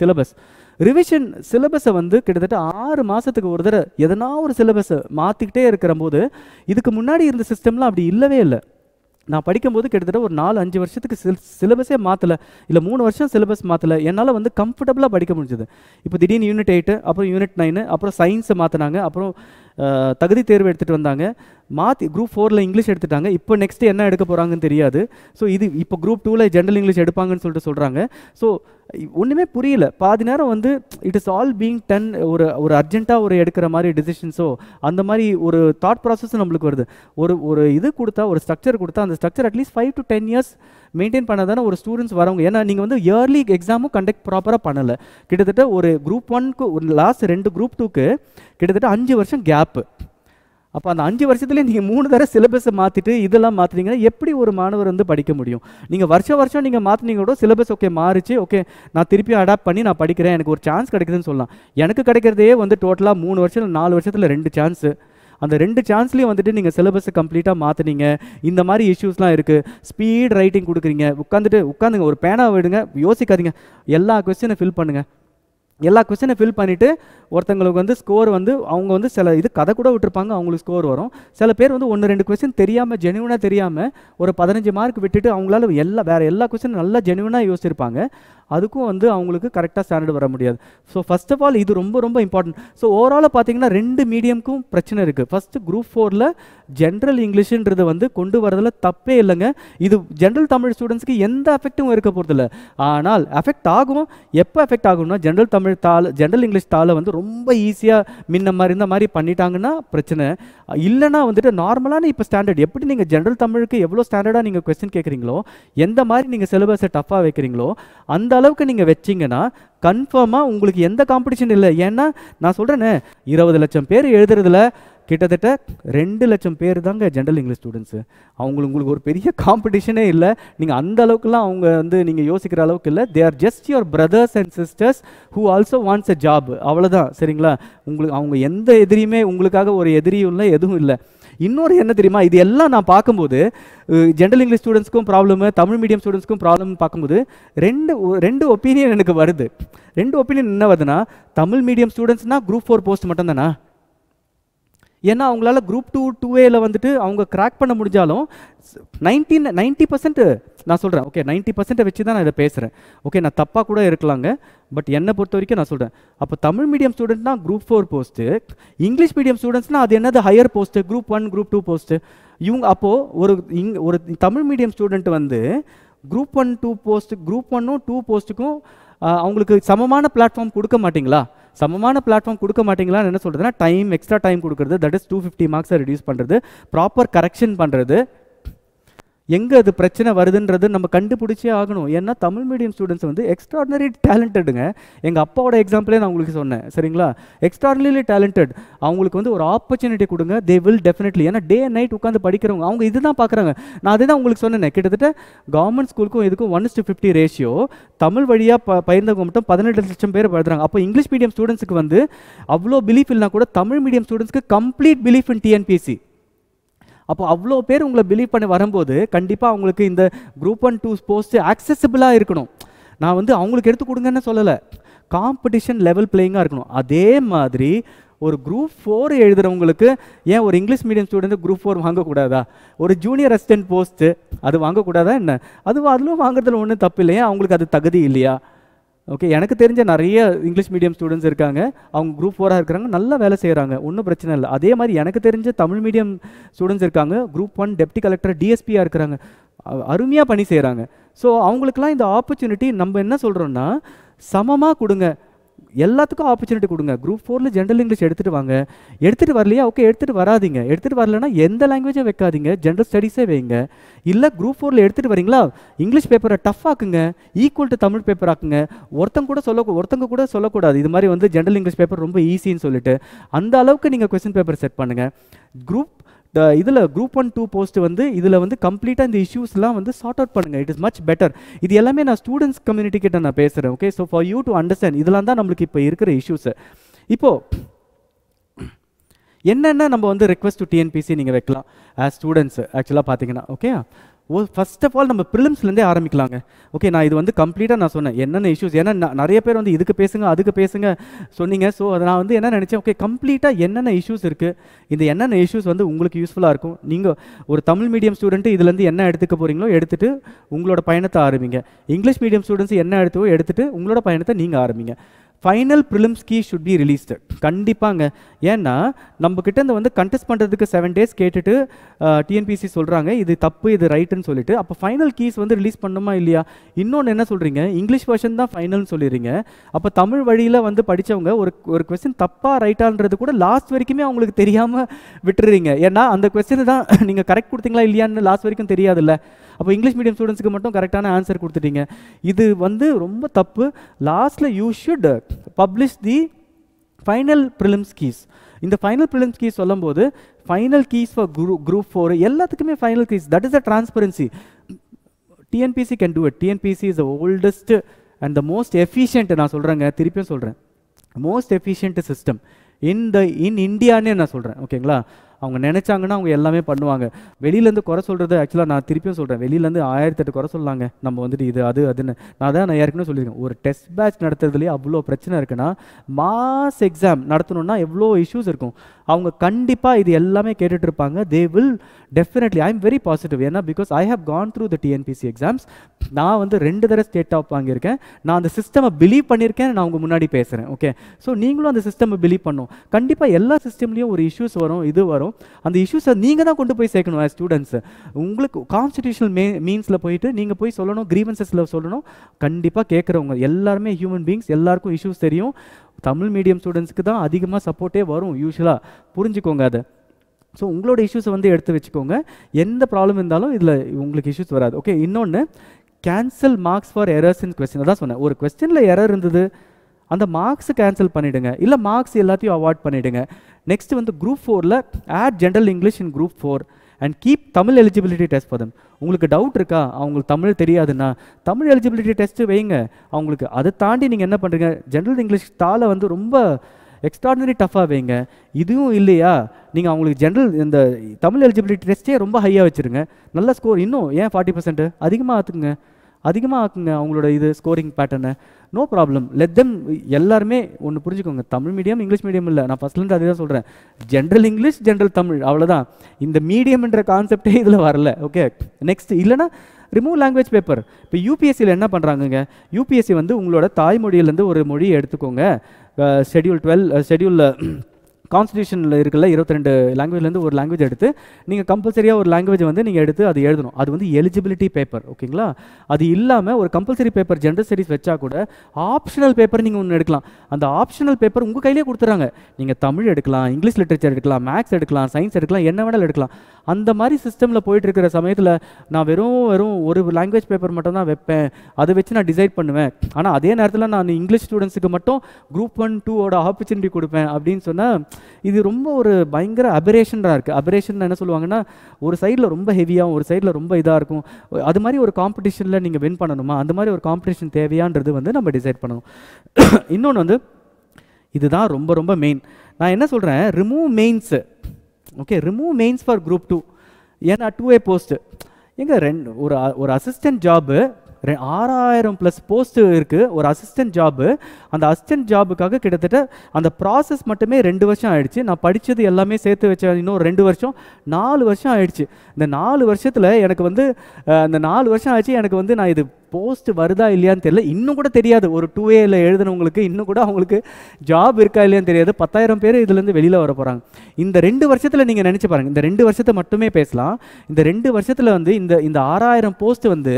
syllabus revision சிலபஸை வந்து கிட்டத்தட்ட ஆறு மாதத்துக்கு ஒரு தடவை எதனா ஒரு சிலபஸை மாற்றிக்கிட்டே இருக்கிற போது இதுக்கு முன்னாடி இருந்த சிஸ்டம்லாம் அப்படி இல்லவே இல்லை நான் படிக்கும்போது கிட்டத்தட்ட ஒரு நாலு அஞ்சு வருஷத்துக்கு சில் சிலபஸே மாற்றலை இல்லை மூணு வருஷம் சிலபஸ் மாற்றலை என்னால் வந்து கம்ஃபர்டபுளாக படிக்க முடிஞ்சது இப்போ திடீர்னு யூனிட் எயிட்டு அப்புறம் யூனிட் நைனு அப்புறம் சயின்ஸை மாற்றினாங்க அப்புறம் தகுதி தேர்வு எடுத்துகிட்டு வந்தாங்க மாற்றி குரூப் ஃபோரில் இங்கிலீஷ் எடுத்துட்டாங்க இப்போ நெக்ஸ்ட் என்ன எடுக்க போகிறாங்கன்னு தெரியாது ஸோ இது இப்போ குரூப் டூவில் ஜென்ரல் இங்கிலீஷ் எடுப்பாங்கன்னு சொல்லிட்டு சொல்கிறாங்க ஸோ ஒன்றுமே புரியல பாதி நேரம் வந்து it is all being done ஒரு ஒரு அர்ஜென்ட்டாக ஒரு எடுக்கிற மாதிரி டிசிஷன்ஸோ அந்த மாதிரி ஒரு தாட் ப்ராசஸ் நம்மளுக்கு வருது ஒரு ஒரு இது கொடுத்தா ஒரு ஸ்ட்ரக்சர் கொடுத்தா அந்த structure at least five to ten years maintain பண்ண தானே ஒரு ஸ்டூடெண்ட்ஸ் வரவங்க ஏன்னா நீங்கள் வந்து இயர்லி எக்ஸாமும் கண்டக்ட் ப்ராப்பராக பண்ணலை கிட்டத்தட்ட ஒரு குரூப் ஒன்க்கு ஒரு லாஸ்ட் ரெண்டு குரூப் டூக்கு கிட்டத்தட்ட அஞ்சு வருஷம் கேப்பு அப்போ அந்த அஞ்சு வருஷத்துலேயே நீங்கள் மூணு தடவை சிலபஸை மாற்றிட்டு இதெல்லாம் மாற்றினீங்கன்னா எப்படி ஒரு மாணவர் வந்து படிக்க முடியும் நீங்கள் வருஷம் வருஷம் நீங்கள் மாற்றினீங்க கூட சிலபஸ் ஓகே மாறிச்சு ஓகே நான் திருப்பி அடாப்ட் பண்ணி நான் படிக்கிறேன் எனக்கு ஒரு சான்ஸ் கிடைக்குதுன்னு சொல்லலாம் எனக்கு கிடைக்கிறதே வந்து டோட்டலாக மூணு வருஷம் நாலு வருஷத்தில் ரெண்டு சான்ஸு அந்த ரெண்டு சான்ஸ்லேயும் வந்துட்டு நீங்கள் சிலபஸை கம்ப்ளீட்டாக மாற்றினீங்க இந்த மாதிரி இஷ்யூஸ்லாம் இருக்குது ஸ்பீட் ரைட்டிங் கொடுக்குறீங்க உட்காந்துட்டு உட்காந்துங்க ஒரு பேனாக விடுங்க யோசிக்காதீங்க எல்லா கொஸ்டினை ஃபில் பண்ணுங்கள் எல்லா கொஸ்டினை ஃபில் பண்ணிவிட்டு ஒருத்தங்களுக்கு வந்து ஸ்கோர் வந்து அவங்க வந்து சில இது கதை கூட விட்டுருப்பாங்க அவங்களுக்கு ஸ்கோர் வரும் சில பேர் வந்து ஒன்று ரெண்டு கொஸ்டின் தெரியாமல் ஜெனுவனாக தெரியாமல் ஒரு பதினஞ்சு மார்க் விட்டுட்டு அவங்களால எல்லா வேறு எல்லா கொஸ்டினும் நல்லா ஜெனுவனாக யோசிச்சிருப்பாங்க அதுக்கும் வந்து அவங்களுக்கு கரெக்டாக ஸ்டாண்டர்ட் வர முடியாது ஸோ ஃபஸ்ட் ஆஃப் ஆல் இது ரொம்ப ரொம்ப இம்பார்ட்டன்ட் ஸோ ஓவராலாக பார்த்தீங்கன்னா ரெண்டு மீடியம்க்கும் பிரச்சனை இருக்குது ஃபஸ்ட்டு குரூப் ஃபோரில் ஜென்ரல் இங்கிலீஷுன்றது வந்து கொண்டு வரதில் தப்பே இல்லைங்க இது ஜென்ரல் தமிழ் ஸ்டூடெண்ட்ஸ்க்கு எந்த அஃபெக்ட்டும் இருக்க போகிறதில்ல ஆனால் அஃபெக்ட் ஆகும் எப்போ அஃபெக்ட் ஆகும்னா ஜென்ரல் தமிழ் தாள் ஜென்ரல் இங்கிலீஷ் தாளை வந்து ரொம்ப ஈஸியாக முன்ன மாதிரி இந்த மாதிரி பண்ணிட்டாங்கன்னா பிரச்சனை இல்லைனா வந்துட்டு நார்மலான இப்போ ஸ்டாண்டர்ட் எப்படி நீங்கள் ஜென்ரல் தமிழுக்கு எவ்வளோ ஸ்டாண்டர்டாக நீங்கள் கொஸ்டின் கேட்குறீங்களோ எந்த மாதிரி நீங்கள் சிலபஸை டஃப்பாக வைக்கிறீங்களோ அந்த அளவுக்கு நீங்கள் வச்சிங்கன்னா கன்ஃபார்மாக உங்களுக்கு எந்த காம்படிஷன் இல்லை ஏன்னா நான் சொல்கிறேன்னு இருபது லட்சம் பேர் எழுதுறதுல கிட்டத்தட்ட ரெண்டு லட்சம் பேர் தாங்க ஜென்ரல் இங்கிலீஷ் ஸ்டூடெண்ட்ஸு அவங்களுக்கு உங்களுக்கு ஒரு பெரிய காம்படிஷனே இல்லை நீங்கள் அந்த அளவுக்குலாம் அவங்க வந்து நீங்கள் யோசிக்கிற அளவுக்கு இல்லை they are just your brothers and sisters who also wants a job அவ்வளோதான் சரிங்களா உங்களுக்கு அவங்க எந்த எதிரியுமே உங்களுக்காக ஒரு எதிரியும் இல்லை எதுவும் இல்லை இன்னொரு என்ன தெரியுமா இது எல்லாம் நான் பார்க்கும்போது ஜென்ரல் இங்கிலீஷ் ஸ்டூடெண்ட்ஸ்க்கும் ப்ராப்ளமு தமிழ் மீடியம் ஸ்டூடெண்ட்ஸ்க்கும் ப்ராப்ளம் பார்க்கும்போது ரெண்டு ரெண்டு ஒப்பீனியன் எனக்கு வருது ரெண்டு ஒப்பீனியன் என்ன வருதுன்னா தமிழ் மீடியம் ஸ்டூடெண்ட்ஸ்னால் குரூப் ஃபோர் போஸ்ட் மட்டும் தானா ஏன்னா அவங்களால குரூப் டூ டூ ஏல வந்துட்டு அவங்க கிராக் பண்ண முடிஞ்சாலும் நைன்டீன் நைன்ட்டி பர்சன்ட் நான் சொல்கிறேன் ஓகே நைன்ட்டி பர்சன்ட்டை வச்சு தான் நான் இதை பேசுகிறேன் ஓகே நான் தப்பாக கூட இருக்கலாங்க பட் என்னை பொறுத்த வரைக்கும் நான் சொல்கிறேன் அப்போ தமிழ் மீடியம் ஸ்டூடெண்ட்னா group four post English medium ஸ்டூடெண்ட்ஸ்னால் அது என்னது higher post group one group two post இவங்க அப்போது ஒரு இங் ஒரு தமிழ் மீடியம் ஸ்டூடெண்ட் வந்து group one two post group ஒன்னும் டூ போஸ்ட்டுக்கும் அவங்களுக்கு சமமான பிளாட்ஃபார்ம் கொடுக்க மாட்டிங்களா சமமான பிளாட்ஃபார்ம் கொடுக்க மாட்டீங்களான்னு என்ன சொல்கிறதுனா டைம் எக்ஸ்ட்ரா டைம் கொடுக்குறது தட் இஸ் டூ ஃபிஃப்டி மார்க்ஸை ரிடியூஸ் பண்ணுறது ப்ராப்பர் கரெக்ஷன் பண்ணுறது எங்கே அது பிரச்சனை வருதுன்றது நம்ம கண்டுபிடிச்சே ஆகணும் ஏன்னா தமிழ் மீடியம் ஸ்டூடெண்ட்ஸ் வந்து எக்ஸ்ட்ராடனரி டேலண்டடுங்க எங்கள் அப்பாவோட எக்ஸாம்பிளே நான் உங்களுக்கு சொன்னேன் சரிங்களா எக்ஸ்ட்ராடனரி டேலண்டட் அவங்களுக்கு வந்து ஒரு ஆப்பர்ச்சுனிட்டி கொடுங்க தே வில் டெஃபினெட்லி ஏன்னா டே நைட் உட்காந்து படிக்கிறவங்க அவங்க இதுதான் பார்க்குறாங்க நான் அதுதான் உங்களுக்கு சொன்னேன் கிட்டத்தட்ட கவர்மெண்ட் ஸ்கூலுக்கும் இதுக்கும் one to fifty ratio Tamil வழியாக ப பயிர்ந்தவங்க மட்டும் பதினெட்டு லட்சம் பேர் படுறாங்க அப்போ இங்கிலீஷ் மீடியம் ஸ்டூடெண்ட்ஸுக்கு வந்து அவ்வளோ பிலீஃப் இல்லைனா கூட தமிழ் மீடியம் ஸ்டூடெண்ட்ஸ்க்கு கம்ப்ளீட் பிலீஃப் இன் டிஎன்பிசி அப்போ அவ்வளோ பேர் உங்களை பிலீவ் பண்ணி வரும்போது கண்டிப்பாக அவங்களுக்கு இந்த குரூப் ஒன் டூ போஸ்ட்டு ஆக்சசிபிளாக இருக்கணும் நான் வந்து அவங்களுக்கு எடுத்து கொடுங்கன்னு சொல்லலை காம்படிஷன் லெவல் பிளேயிங்காக இருக்கணும் அதே மாதிரி ஒரு குரூப் ஃபோர் எழுதுகிறவங்களுக்கு ஏன் ஒரு English medium student group four வாங்கக்கூடாதா ஒரு ஜூனியர் அசிஸ்டன்ட் போஸ்ட்டு அது வாங்கக்கூடாதா என்ன அது அதுவும் வாங்குறதுல ஒன்றும் தப்பு இல்லையா அவங்களுக்கு அது தகுதி இல்லையா ஓகே எனக்கு தெரிஞ்ச நிறைய இங்கிலீஷ் மீடியம் ஸ்டூடெண்ட்ஸ் இருக்காங்க அவங்க குரூப் ஃபோராக இருக்கிறாங்க நல்லா வேலை செய்கிறாங்க ஒன்றும் பிரச்சனை இல்லை அதே மாதிரி எனக்கு தெரிஞ்ச தமிழ் மீடியம் ஸ்டூடெண்ட்ஸ் இருக்காங்க குரூப் ஒன் டெப்டி கலெக்டர் டிஎஸ்பியாக இருக்கிறாங்க அருமையாக பணி செய்கிறாங்க ஸோ அவங்களுக்கெல்லாம் இந்த ஆப்பர்ச்சுனிட்டி நம்ம என்ன சொல்கிறோன்னா சமமாக கொடுங்க எல்லாத்துக்கும் ஆப்பர்ச்சுனிட்டி கொடுங்க குரூப் ஃபோரில் ஜென்ரல் இங்கிலீஷ் எடுத்துகிட்டு வாங்க எடுத்துகிட்டு வரலையா ஓகே எடுத்துகிட்டு வராதிங்க எடுத்துகிட்டு வரலன்னா எந்த லாங்குவேஜை வைக்காதீங்க ஜென்ரல் ஸ்டடீஸே வைங்க இல்லை குரூப் ஃபோரில் எடுத்துகிட்டு வரீங்களா இங்கிலீஷ் பேப்பரை டஃப் ஆக்குங்க ஈக்குவல் டு தமிழ் பேப்பர் ஆக்குங்க ஒருத்தங்க கூட சொல்ல ஒருத்தங்க கூட சொல்லக்கூடாது இது மாதிரி வந்து ஜென்ரல் இங்கிலீஷ் பேப்பர் ரொம்ப ஈஸின்னு சொல்லிட்டு அந்த அளவுக்கு நீங்கள் கொஸ்டின் பேப்பர் செட் பண்ணுங்கள் குரூப் இந்த இதில் குரூப் ஒன் டூ போஸ்ட் வந்து இதில் வந்து கம்ப்ளீட்டாக இந்த இஷ்யூஸ்லாம் வந்து சார்ட் அவுட் பண்ணுங்கள் இட் இஸ் மச் பெட்டர் இது எல்லாமே நான் ஸ்டூடெண்ட்ஸ் கம்யூனிட்டி கிட்ட நான் பேசுகிறேன் okay so for you to understand இதெல்லாம் தான் நம்மளுக்கு இப்போ இருக்கிற இஷ்யூஸு இப்போது என்னென்ன நம்ம வந்து ரெக்வஸ்ட் டு டிஎன்பிசி நீங்கள் வைக்கலாம் ஆஸ் ஸ்டூடெண்ட்ஸு ஆக்சுவலாக பார்த்தீங்கன்னா okay oh first of all நம்ம ப்ரிலிம்ஸ்லேருந்தே ஆரம்பிக்கலாங்க ஓகே நான் இது வந்து கம்ப்ளீட்டாக நான் சொன்னேன் என்னென்ன இஷ்யூஸ் ஏன்னா நிறைய பேர் வந்து இதுக்கு பேசுங்க அதுக்கு பேசுங்க சொன்னீங்க ஸோ அதை நான் வந்து என்ன நினச்சேன் ஓகே கம்ப்ளீட்டாக என்னென்ன இஷ்யூஸ் இருக்குது இந்த என்னென்ன இஷ்யூஸ் வந்து உங்களுக்கு யூஸ்ஃபுல்லாக இருக்கும் நீங்கள் ஒரு தமிழ் மீடியம் ஸ்டூடெண்ட்டு இதுலேருந்து என்ன எடுத்துக்க போகிறீங்களோ எடுத்துகிட்டு உங்களோட பயணத்தை ஆரம்பிங்க இங்கிலீஷ் மீடியம் ஸ்டூடெண்ட்ஸ் என்ன எடுத்துவோ எடுத்துகிட்டு உங்களோட பயணத்தை நீங்கள் ஆரம்பிங்க final prelims key should be released கண்டிப்பாங்க ஏன்னா நம்ம இந்த வந்து கண்டெஸ்ட் பண்ணுறதுக்கு செவன் டேஸ் கேட்டுட்டு டிஎன்பிசி சொல்கிறாங்க இது தப்பு இது ரைட்டுன்னு சொல்லிட்டு அப்போ ஃபைனல் கீஸ் வந்து ரிலீஸ் பண்ணுமா இல்லையா இன்னொன்று என்ன சொல்கிறீங்க இங்கிலீஷ் வெர்ஷன் தான் ஃபைனல்னு சொல்லிடுறீங்க அப்போ தமிழ் வழியில் வந்து படித்தவங்க ஒரு ஒரு கொஸ்டின் தப்பாக ரைட்டான்றது கூட லாஸ்ட் வரைக்குமே அவங்களுக்கு தெரியாமல் விட்டுறீங்க ஏன்னா அந்த கொஸ்டின் தான் நீங்கள் கரெக்ட் கொடுத்தீங்களா இல்லையான்னு லாஸ்ட் வரைக்கும் தெரியாதுல்ல அப்போ இங்கிலீஷ் மீடியம் ஸ்டூடெண்ட்ஸுக்கு மட்டும் கரெக்டான ஆன்சர் கொடுத்துட்டீங்க இது வந்து ரொம்ப தப்பு லாஸ்ட்டில் you should publish the final prelims keys இந்த ஃபைனல் பிலிம்ஸ் கீஸ் சொல்லும்போது final keys for group group four எல்லாத்துக்குமே final keys that is a transparency TNPSC can do it TNPSC is oldest and the most efficient நான் சொல்கிறேங்க திருப்பியும் சொல்கிறேன் most efficient system in the in இந்தியான்னு நான் சொல்கிறேன் ஓகேங்களா அவங்க நினச்சாங்கன்னா அவங்க எல்லாமே பண்ணுவாங்க வெளியிலேருந்து குறை சொல்கிறது ஆக்சுவலாக நான் திருப்பியும் சொல்கிறேன் வெளியிலேருந்து ஆயிரத்தி எட்டு குறை சொல்லாங்க நம்ம வந்துட்டு இது அது அதுன்னு நான் தான் நான் ஏற்கனவே சொல்லியிருக்கேன் ஒரு டெஸ்ட் பேட்ச் நடத்துறதுலேயே அவ்வளோ பிரச்சனை இருக்குன்னா மாஸ் எக்ஸாம் நடத்தணும்னா எவ்வளோ இஷ்யூஸ் இருக்கும் அவங்க கண்டிப்பாக இது எல்லாமே கேட்டுட்டு இருப்பாங்க they will definitely I am very positive ஏன்னா because I have gone through the TNPSC exams நான் வந்து ரெண்டு தடவை ஸ்டேட் டாப் வாங்கியிருக்கேன் நான் அந்த சிஸ்டமை பிலீவ் பண்ணியிருக்கேன் நான் உங்கள் முன்னாடி பேசுகிறேன் ஓகே ஸோ நீங்களும் அந்த சிஸ்டமை பிலீவ் பண்ணும் கண்டிப்பாக எல்லா சிஸ்டம்லேயும் ஒரு இஷ்யூஸ் வரும் இது வரும் வரும் அந்த இஷ்யூஸை நீங்கள் தான் கொண்டு போய் சேர்க்கணும் ஸ்டூடெண்ட்ஸ் உங்களுக்கு கான்ஸ்டியூஷனல் மே மீன்ஸில் போயிட்டு நீங்கள் போய் சொல்லணும் கிரீவன்சஸில் சொல்லணும் கண்டிப்பாக கேட்குறவங்க எல்லாருமே ஹியூமன் பீங்ஸ் எல்லாருக்கும் இஷ்யூஸ் தெரியும் தமிழ் மீடியம் ஸ்டூடெண்ட்ஸ்க்கு தான் அதிகமாக சப்போர்ட்டே வரும் யூஸ்வலாக புரிஞ்சுக்கோங்க அதை ஸோ உங்களோட இஷ்யூஸை வந்து எடுத்து வச்சுக்கோங்க எந்த ப்ராப்ளம் இருந்தாலும் இதில் உங்களுக்கு இஷ்யூஸ் வராது ஓகே இன்னொன்று cancel marks for errors in question அதான் சொன்னேன் ஒரு கொஸ்டினில் எரர் இருந்தது அந்த மார்க்ஸை கேன்சல் பண்ணிவிடுங்க இல்லை மார்க்ஸ் எல்லாத்தையும் அவாய்ட் பண்ணிவிடுங்க நெக்ஸ்ட் வந்து குரூப் ஃபோரில் add general English in group four and keep Tamil eligibility test போதும் உங்களுக்கு டவுட் இருக்கா அவங்களுக்கு தமிழ் தெரியாதுன்னா தமிழ் எலிஜிபிலிட்டி டெஸ்ட்டு வைங்க அவங்களுக்கு அதை தாண்டி நீங்கள் என்ன பண்ணுறீங்க ஜென்ரல் இங்கிலீஷ் தாளை வந்து ரொம்ப எக்ஸ்ட்ராடினரி டஃப்பாக வைங்க இதுவும் இல்லையா நீங்கள் அவங்களுக்கு ஜென்ரல் இந்த தமிழ் எலிஜிபிலிட்டி டெஸ்ட்டே ரொம்ப ஹையாக வச்சுருங்க நல்ல ஸ்கோர் இன்னும் ஏன் ஃபார்ட்டி பர்சன்ட் அதிகமாக ஆற்றுங்க அதிகமாக ஆக்குங்க அவங்களோட இது scoring pattern no problem let them எல்லாருமே ஒன்று புரிஞ்சுக்கோங்க தமிழ் மீடியம் இங்கிலீஷ் மீடியம் இல்லை நான் ஃபஸ்ட்லேருந்து அதே தான் சொல்கிறேன் ஜென்ரல் இங்கிலீஷ் ஜென்ரல் தமிழ் அவ்வளோதான் இந்த மீடியம்ன்ற கான்செப்டே இதில் வரல ஓகே நெக்ஸ்ட் இல்லைனா ரிமூவ் லாங்குவேஜ் பேப்பர் இப்போ யூபிஎஸ்சியில் என்ன பண்ணுறாங்கங்க யூபிஎஸ்சி வந்து உங்களோட தாய்மொழியிலேருந்து ஒரு மொழியை எடுத்துக்கோங்க ஷெடியூல் டுவெல் ஷெடியூலில் கான்ஸ்டியூஷனில் இருக்கல இருபத்தி ரெண்டு லாங்குவேஜ்லேருந்து ஒரு லாங்குவேஜ் எடுத்து நீங்கள் கம்பல்சரியாக ஒரு லாங்குவேஜ் வந்து நீங்கள் எடுத்து அது எழுதணும் அது வந்து எலிஜிபிலிட்டி பேப்பர் ஓகேங்களா அது இல்லாமல் ஒரு கம்பல்சரி பேப்பர் ஜென்ரல் ஸ்டடிஸ் வச்சா கூட ஆப்ஷனல் பேப்பர் நீங்கள் ஒன்று எடுக்கலாம் அந்த ஆப்ஷனல் பேப்பர் உங்கள் கையிலே கொடுத்துறாங்க நீங்கள் தமிழ் எடுக்கலாம் இங்கிலீஷ் லிட்ரேச்சர் எடுக்கலாம் மேக்ஸ் எடுக்கலாம் சயின்ஸ் எடுக்கலாம் என்ன வேணாலும் எடுக்கலாம் அந்த மாதிரி சிஸ்டமில் போயிட்டு இருக்கிற சமயத்தில் நான் வெறும் வெறும் ஒரு லாங்குவேஜ் பேப்பர் மட்டும் தான் வைப்பேன் அதை வச்சு நான் டிசைட் பண்ணுவேன் ஆனால் அதே நேரத்தில் நான் இங்கிலீஷ் ஸ்டூடெண்ட்ஸுக்கு மட்டும் குரூப் ஒன் டூவோட ஆப்பர்ச்சுனிட்டி கொடுப்பேன் அப்படின்னு சொன்னால் இது ரொம்ப ஒரு பயங்கர அபரேஷனாக இருக்குது அபரேஷன் என்ன சொல்லுவாங்கன்னா ஒரு சைடில் ரொம்ப ஹெவியாகவும் ஒரு சைடில் ரொம்ப இதாக இருக்கும் அது மாதிரி ஒரு காம்படிஷனில் நீங்கள் வின் பண்ணணுமா அந்த மாதிரி ஒரு காம்படிஷன் தேவையான்றது வந்து நம்ம டிசைட் பண்ணணும் இன்னொன்று வந்து இதுதான் ரொம்ப ரொம்ப மெயின் நான் என்ன சொல்கிறேன் remove mains okay remove mains for group two ஏன்னா டூ ஏ போஸ்ட்டு எங்கே ரெண்டு ஒரு ஒரு அசிஸ்டன்ட் ஜாபு ஆறாயிரம் ப்ளஸ் போஸ்ட் இருக்குது ஒரு அசிஸ்டன்ட் ஜாபு அந்த அசிஸ்டன்ட் ஜாபுக்காக கிட்டத்தட்ட அந்த ப்ராசஸ் மட்டுமே ரெண்டு வருஷம் ஆயிடுச்சு நான் படித்தது எல்லாமே சேர்த்து வச்ச இன்னும் ரெண்டு வருஷம் நாலு வருஷம் ஆயிடுச்சு இந்த நாலு வருஷத்தில் எனக்கு வந்து அந்த நாலு வருஷம் ஆயிடுச்சு எனக்கு வந்து நான் இது போஸ்ட் வருதா இல்லையான்னு தெரியல இன்னும் கூட தெரியாது ஒரு டூ ஏல எழுதுனவங்களுக்கு இன்னும் கூட அவங்களுக்கு ஜாப் இருக்கா இல்லையான்னு தெரியாது பத்தாயிரம் பேர் இதுலேருந்து வெளியில் வர போகிறாங்க இந்த ரெண்டு வருஷத்தில் நீங்கள் நினச்சி பாருங்கள் இந்த ரெண்டு வருஷத்தை மட்டுமே பேசலாம் இந்த ரெண்டு வருஷத்தில் வந்து இந்த இந்த ஆறாயிரம் போஸ்ட் வந்து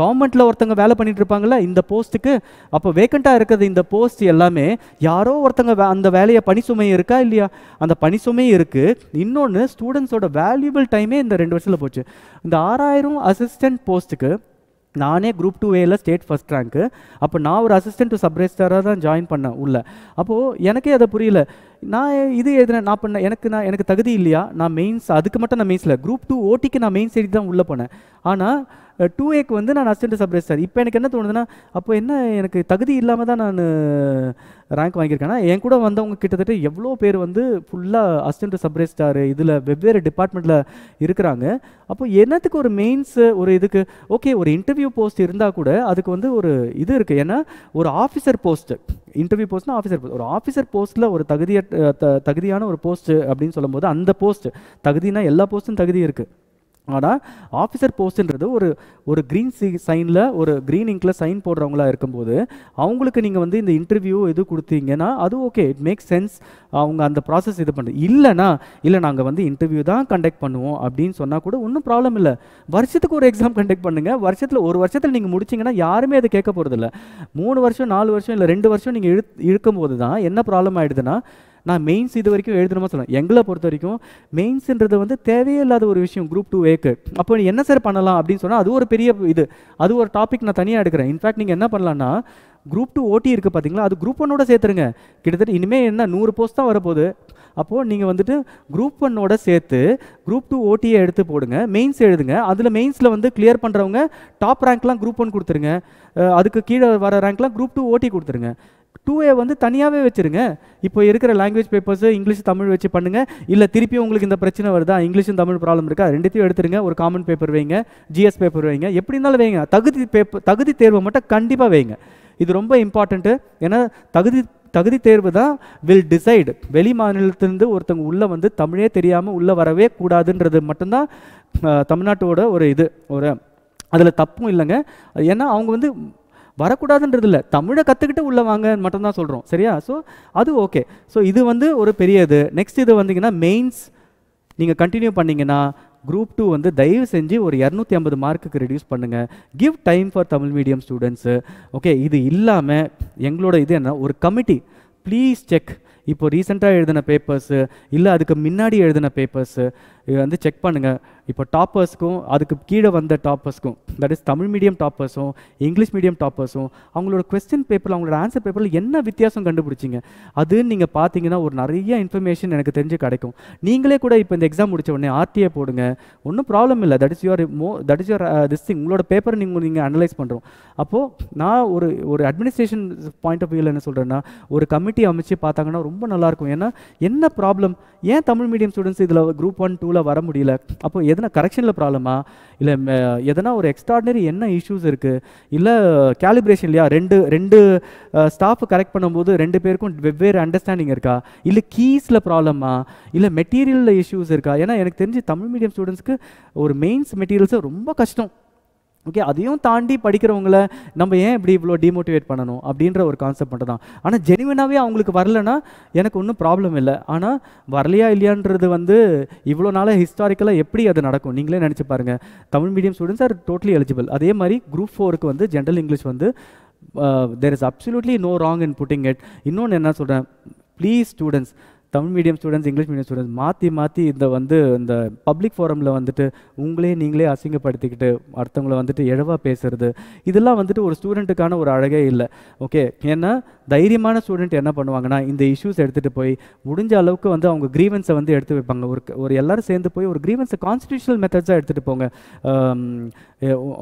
கவர்மெண்ட்டில் ஒருத்தங்க வேலை பண்ணிட்டு இருப்பாங்களா இந்த போஸ்ட்டுக்கு அப்போ வேக்கண்ட்டாக இருக்கிறது இந்த போஸ்ட் எல்லாமே யாரோ ஒருத்தங்க அந்த வேலையை பணி சுமை இருக்கா இல்லையா அந்த பணி சுமை இருக்குது இன்னொன்று ஸ்டூடெண்ட்ஸோட வேல்யூபிள் டைமே இந்த ரெண்டு வருஷத்தில் போச்சு இந்த ஆறாயிரம் அசிஸ்டன்ட் போஸ்ட்டுக்கு நானே குரூப் டூ வேல ஸ்டேட் ஃபஸ்ட் ரேங்க்கு அப்போ நான் ஒரு அசிஸ்டன்ட் டு சப்ரெஜிஸ்டராக தான் ஜாயின் பண்ணேன் உள்ள அப்போது எனக்கே அதை புரியல நான் இது எழுதுனேன் நான் பண்ண எனக்கு நான் எனக்கு தகுதி இல்லையா நான் மெயின்ஸ் அதுக்கு மட்டும் நான் மெயின்ஸில் குரூப் டூ ஓட்டிக்கு நான் மெயின்ஸ் எழுதி தான் உள்ளே போனேன் ஆனால் டூ ஏக்கு வந்து நான் அசிஸ்டன்ட் சப் சார் இப்போ எனக்கு என்ன தோணுதுன்னா அப்போ என்ன எனக்கு தகுதி இல்லாமல் தான் நான் ரேங்க் வாங்கியிருக்கேன்னா என் கூட வந்தவங்க கிட்டத்தட்ட எவ்வளோ பேர் வந்து ஃபுல்லாக அசிஸ்டன்ட் சப் ரெஜிஸ்டார் இதில் வெவ்வேறு டிபார்ட்மெண்ட்டில் இருக்கிறாங்க அப்போ என்னத்துக்கு ஒரு மெயின்ஸு ஒரு இதுக்கு ஓகே ஒரு இன்டர்வியூ போஸ்ட் இருந்தால் கூட அதுக்கு வந்து ஒரு இது இருக்குது ஏன்னா ஒரு ஆஃபீஸர் போஸ்ட்டு இன்டர்வியூ போஸ்ட்னா ஆஃபீஸர் போஸ்ட் ஒரு ஆஃபீஸர் போஸ்ட்டில் ஒரு தகுதிய தகுதியான ஒரு போஸ்ட்டு அப்படின்னு சொல்லும்போது அந்த போஸ்ட் தகுதினா எல்லா போஸ்ட்டும் தகுதி இருக்குது ஆனால் ஆஃபீஸர் போஸ்ட்டுன்றது ஒரு ஒரு க்ரீன் சி சைனில் ஒரு க்ரீன் இங்கில் சைன் போடுறவங்களா இருக்கும்போது அவங்களுக்கு நீங்கள் வந்து இந்த இன்டர்வியூ எது கொடுத்தீங்கன்னா அது ஓகே இட் மேக் சென்ஸ் அவங்க அந்த ப்ராசஸ் இது பண்ணு இல்லைனா இல்லை நாங்கள் வந்து இன்டர்வியூ தான் கண்டக்ட் பண்ணுவோம் அப்படின்னு சொன்னால் கூட ஒன்றும் ப்ராப்ளம் இல்லை வருஷத்துக்கு ஒரு எக்ஸாம் கண்டக்ட் பண்ணுங்கள் வருஷத்தில் ஒரு வருஷத்தில் நீங்கள் முடிச்சிங்கன்னா யாருமே அதை கேட்க போகிறதில்ல மூணு வருஷம் நாலு வருஷம் இல்லை ரெண்டு வருஷம் நீங்கள் இழு இழுக்கும் போது தான் என்ன ப்ராப்ளம் ஆகிடுதுன்னா நான் மெயின்ஸ் இது வரைக்கும் எழுதணுமா சொல்லுவேன் எங்களை பொறுத்த வரைக்கும் மெயின்ஸ்ன்றது வந்து தேவையில்லாத ஒரு விஷயம் குரூப் டூ ஏக்கு அப்போ என்ன சார் பண்ணலாம் அப்படின்னு சொன்னால் அது ஒரு பெரிய இது அது ஒரு டாபிக் நான் தனியாக எடுக்கிறேன் இன்ஃபேக்ட் நீங்கள் என்ன பண்ணலான்னா குரூப் டூ ஓட்டி இருக்குது பார்த்தீங்களா அது குரூப் ஒன்னோட சேர்த்துருங்க கிட்டத்தட்ட இனிமேல் என்ன நூறு போஸ்ட் தான் வரப்போகுது அப்போது நீங்கள் வந்துட்டு குரூப் ஒன்னோட சேர்த்து குரூப் டூ ஓட்டியை எடுத்து போடுங்க மெயின்ஸ் எழுதுங்க அதில் மெயின்ஸில் வந்து கிளியர் பண்ணுறவங்க டாப் ரேங்க்லாம் குரூப் ஒன் கொடுத்துருங்க அதுக்கு கீழே வர ரேங்க்லாம் குரூப் டூ ஓட்டி கொடுத்துருங்க டூவே வந்து தனியாகவே வச்சுருங்க இப்போ இருக்கிற லாங்குவேஜ் பேப்பர்ஸு இங்கிலீஷ் தமிழ் வச்சு பண்ணுங்கள் இல்லை திருப்பி உங்களுக்கு இந்த பிரச்சனை வருதா இங்கிலீஷும் தமிழ் ப்ராப்ளம் இருக்கா ரெண்டுத்தையும் எடுத்துருங்க ஒரு காமன் பேப்பர் வைங்க ஜிஎஸ் பேப்பர் வைங்க எப்படி இருந்தாலும் வைங்க தகுதி பேப்பர் தகுதி தேர்வை மட்டும் கண்டிப்பாக வைங்க இது ரொம்ப இம்பார்ட்டண்ட்டு ஏன்னா தகுதி தகுதி தேர்வு தான் வில் டிசைடு வெளி மாநிலத்திலிருந்து ஒருத்தவங்க உள்ளே வந்து தமிழே தெரியாமல் உள்ளே வரவே கூடாதுன்றது மட்டும்தான் தமிழ்நாட்டோட ஒரு இது ஒரு அதில் தப்பும் இல்லைங்க ஏன்னா அவங்க வந்து வரக்கூடாதுன்றது இல்லை தமிழை கற்றுக்கிட்டு உள்ளே வாங்க மட்டும்தான் சொல்கிறோம் சரியா ஸோ அது ஓகே ஸோ இது வந்து ஒரு பெரிய இது நெக்ஸ்ட் இது வந்தீங்கன்னா மெயின்ஸ் நீங்கள் கண்டினியூ பண்ணிங்கன்னா குரூப் டூ வந்து தயவு செஞ்சு ஒரு இரநூத்தி ஐம்பது மார்க்குக்கு ரெடியூஸ் பண்ணுங்கள் give time for Tamil medium students okay இது இல்லாமல் எங்களோட இது என்ன ஒரு கமிட்டி ப்ளீஸ் செக் இப்போ ரீசெண்டாக எழுதின பேப்பர்ஸு இல்லை அதுக்கு முன்னாடி எழுதின பேப்பர்ஸு இது வந்து செக் பண்ணுங்கள் இப்போ டாப்பர்ஸ்க்கும் அதுக்கு கீழே வந்த டாப்பர்ஸ்க்கும் தட் இஸ் தமிழ் மீடியம் டாப்பர்ஸும் இங்கிலீஷ் மீடியம் டாப்பர்ஸும் அவங்களோட கொஸ்டின் பேப்பரில் அவங்களோட ஆன்சர் பேப்பரில் என்ன வித்தியாசம் கண்டுபிடிச்சிங்க அதுன்னு நீங்கள் பார்த்தீங்கன்னா ஒரு நிறைய இன்ஃபர்மேஷன் எனக்கு தெரிஞ்சு கிடைக்கும் நீங்களே கூட இப்போ இந்த எக்ஸாம் முடிச்ச உடனே ஆர்டிஏ போடுங்க ஒன்றும் ப்ராப்ளம் இல்லை தட் இஸ் யுவர் மோ that is your this thing உங்களோட பேப்பரை நீங்கள் நீங்கள் அனலைஸ் பண்ணுறோம் அப்போது நான் ஒரு ஒரு அட்மினிஸ்ட்ரேஷன் பாயிண்ட் ஆஃப் வியூவில் என்ன சொல்கிறேன்னா ஒரு கமிட்டி அமைச்சு பார்த்தாங்கன்னா ரொம்ப நல்லாயிருக்கும் ஏன்னா என்ன ப்ராப்ளம் ஏன் தமிழ் மீடியம் ஸ்டூடெண்ட்ஸ் இதில் குரூப் ஒன் டூவில் வர முடியல அப்போ எதனா கரெக்ஷனில் ப்ராப்ளமா இல்லை எதனா ஒரு எக்ஸ்ட்ராடினரி என்ன இஷ்யூஸ் இருக்குது இல்லை கேலிப்ரேஷன் இல்லையா ரெண்டு ரெண்டு ஸ்டாஃப் கரெக்ட் பண்ணும்போது ரெண்டு பேருக்கும் வெவ்வேறு அண்டர்ஸ்டாண்டிங் இருக்கா இல்லை கீஸில் ப்ராப்ளமா இல்லை மெட்டீரியலில் இஷ்யூஸ் இருக்கா ஏன்னா எனக்கு தெரிஞ்சு தமிழ் மீடியம் ஸ்டூடெண்ட்ஸ்க்கு ஒரு மெயின்ஸ் மெட்டீரியல்ஸை ரொம்ப கஷ்டம் ஓகே அதையும் தாண்டி படிக்கிறவங்கள நம்ம ஏன் இப்படி இவ்வளோ டிமோட்டிவேட் பண்ணணும் அப்படின்ற ஒரு கான்செப்ட் மட்டும் தான் ஆனால் ஜெனுவனாகவே அவங்களுக்கு வரலன்னா எனக்கு ஒன்றும் ப்ராப்ளம் இல்லை ஆனால் வரலையா இல்லையான்றது வந்து இவ்வளோ நாளாக ஹிஸ்டாரிக்கலாக எப்படி அது நடக்கும் நீங்களே நினச்சி பாருங்கள் Tamil medium students are totally eligible அதே மாதிரி குரூப் ஃபோருக்கு வந்து ஜென்ரல் இங்கிலீஷ் வந்து there is absolutely no wrong in putting it இன்னொன்று என்ன சொல்கிறேன் please students Tamil medium students English medium students மாற்றி மாற்றி இந்த வந்து இந்த பப்ளிக் ஃபோரமில் வந்துட்டு உங்களே நீங்களே அசிங்கப்படுத்திக்கிட்டு அடுத்தவங்களை வந்துட்டு இழவாக பேசுறது இதெல்லாம் வந்துட்டு ஒரு ஸ்டூடெண்ட்டுக்கான ஒரு அழகே இல்லை ஓகே ஏன்னா தைரியமான ஸ்டூடெண்ட் என்ன பண்ணுவாங்கன்னா இந்த இஷ்யூஸ் எடுத்துகிட்டு போய் முடிஞ்ச அளவுக்கு வந்து அவங்க க்ரீவன்ஸை வந்து எடுத்து வைப்பாங்க ஒரு ஒரு எல்லாரும் சேர்ந்து போய் ஒரு க்ரீவன்ஸை கான்ஸ்டியூஷனல் மெத்தட்ஸாக எடுத்துகிட்டு போங்க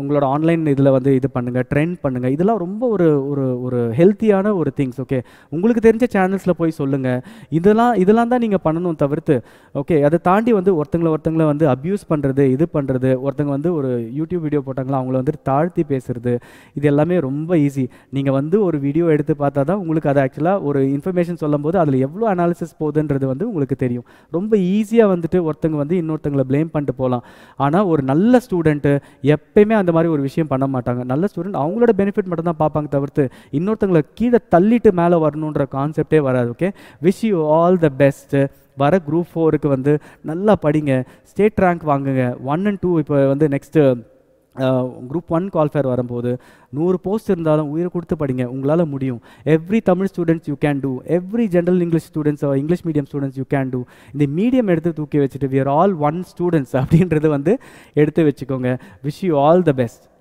உங்களோட ஆன்லைன் இதில் வந்து இது பண்ணுங்கள் ட்ரெண்ட் பண்ணுங்கள் இதெல்லாம் ரொம்ப ஒரு ஒரு ஒரு ஹெல்த்தியான ஒரு திங்ஸ் ஓகே உங்களுக்கு தெரிஞ்ச சேனல்ஸில் போய் சொல்லுங்கள் இதெல்லாம் இதெல்லாம் தான் நீங்கள் பண்ணணும் தவிர்த்து ஓகே அதை தாண்டி வந்து ஒருத்தங்களை ஒருத்தங்களை வந்து அப்யூஸ் பண்ணுறது இது பண்ணுறது ஒருத்தங்க வந்து ஒரு யூடியூப் வீடியோ போட்டாங்களா அவங்கள வந்து தாழ்த்தி பேசுகிறது இது எல்லாமே ரொம்ப ஈஸி நீங்கள் வந்து ஒரு வீடியோ எடுத்து பார்த்தா தான் உங்களுக்கு அது ஆக்சுவலாக ஒரு இன்ஃபர்மேஷன் சொல்லும்போது அதில் எவ்வளோ அனாலிசிஸ் போகுதுன்றது வந்து உங்களுக்கு தெரியும் ரொம்ப ஈஸியாக வந்துட்டு ஒருத்தங்க வந்து இன்னொருத்தங்களை ப்ளேம் பண்ணிட்டு போகலாம் ஆனால் ஒரு நல்ல ஸ்டூடெண்ட்டு எப் எப்பயுமே அந்த மாதிரி ஒரு விஷயம் பண்ண மாட்டாங்க நல்ல ஸ்டூடெண்ட் அவங்களோட பெனிஃபிட் மட்டும் தான் பார்ப்பாங்க தவிர்த்து இன்னொருத்தங்களை கீழே தள்ளிட்டு மேலே வரணுன்ற கான்செப்டே வராது okay wish you all the best வர குரூப் ஃபோருக்கு வந்து நல்லா படிங்க ஸ்டேட் ரேங்க் வாங்குங்க ஒன் அண்ட் டூ இப்போ வந்து நெக்ஸ்ட்டு குரூப் ஒன் குவாலிஃபயர் வரும்போது நூறு போஸ்ட் இருந்தாலும் உயிரை கொடுத்து படிங்க உங்களால் முடியும் every Tamil students you can do every general English students English medium students you can do இந்த மீடியம் எடுத்து தூக்கி வச்சுட்டு we are all one students அப்படின்றது வந்து எடுத்து வச்சுக்கோங்க wish you all the best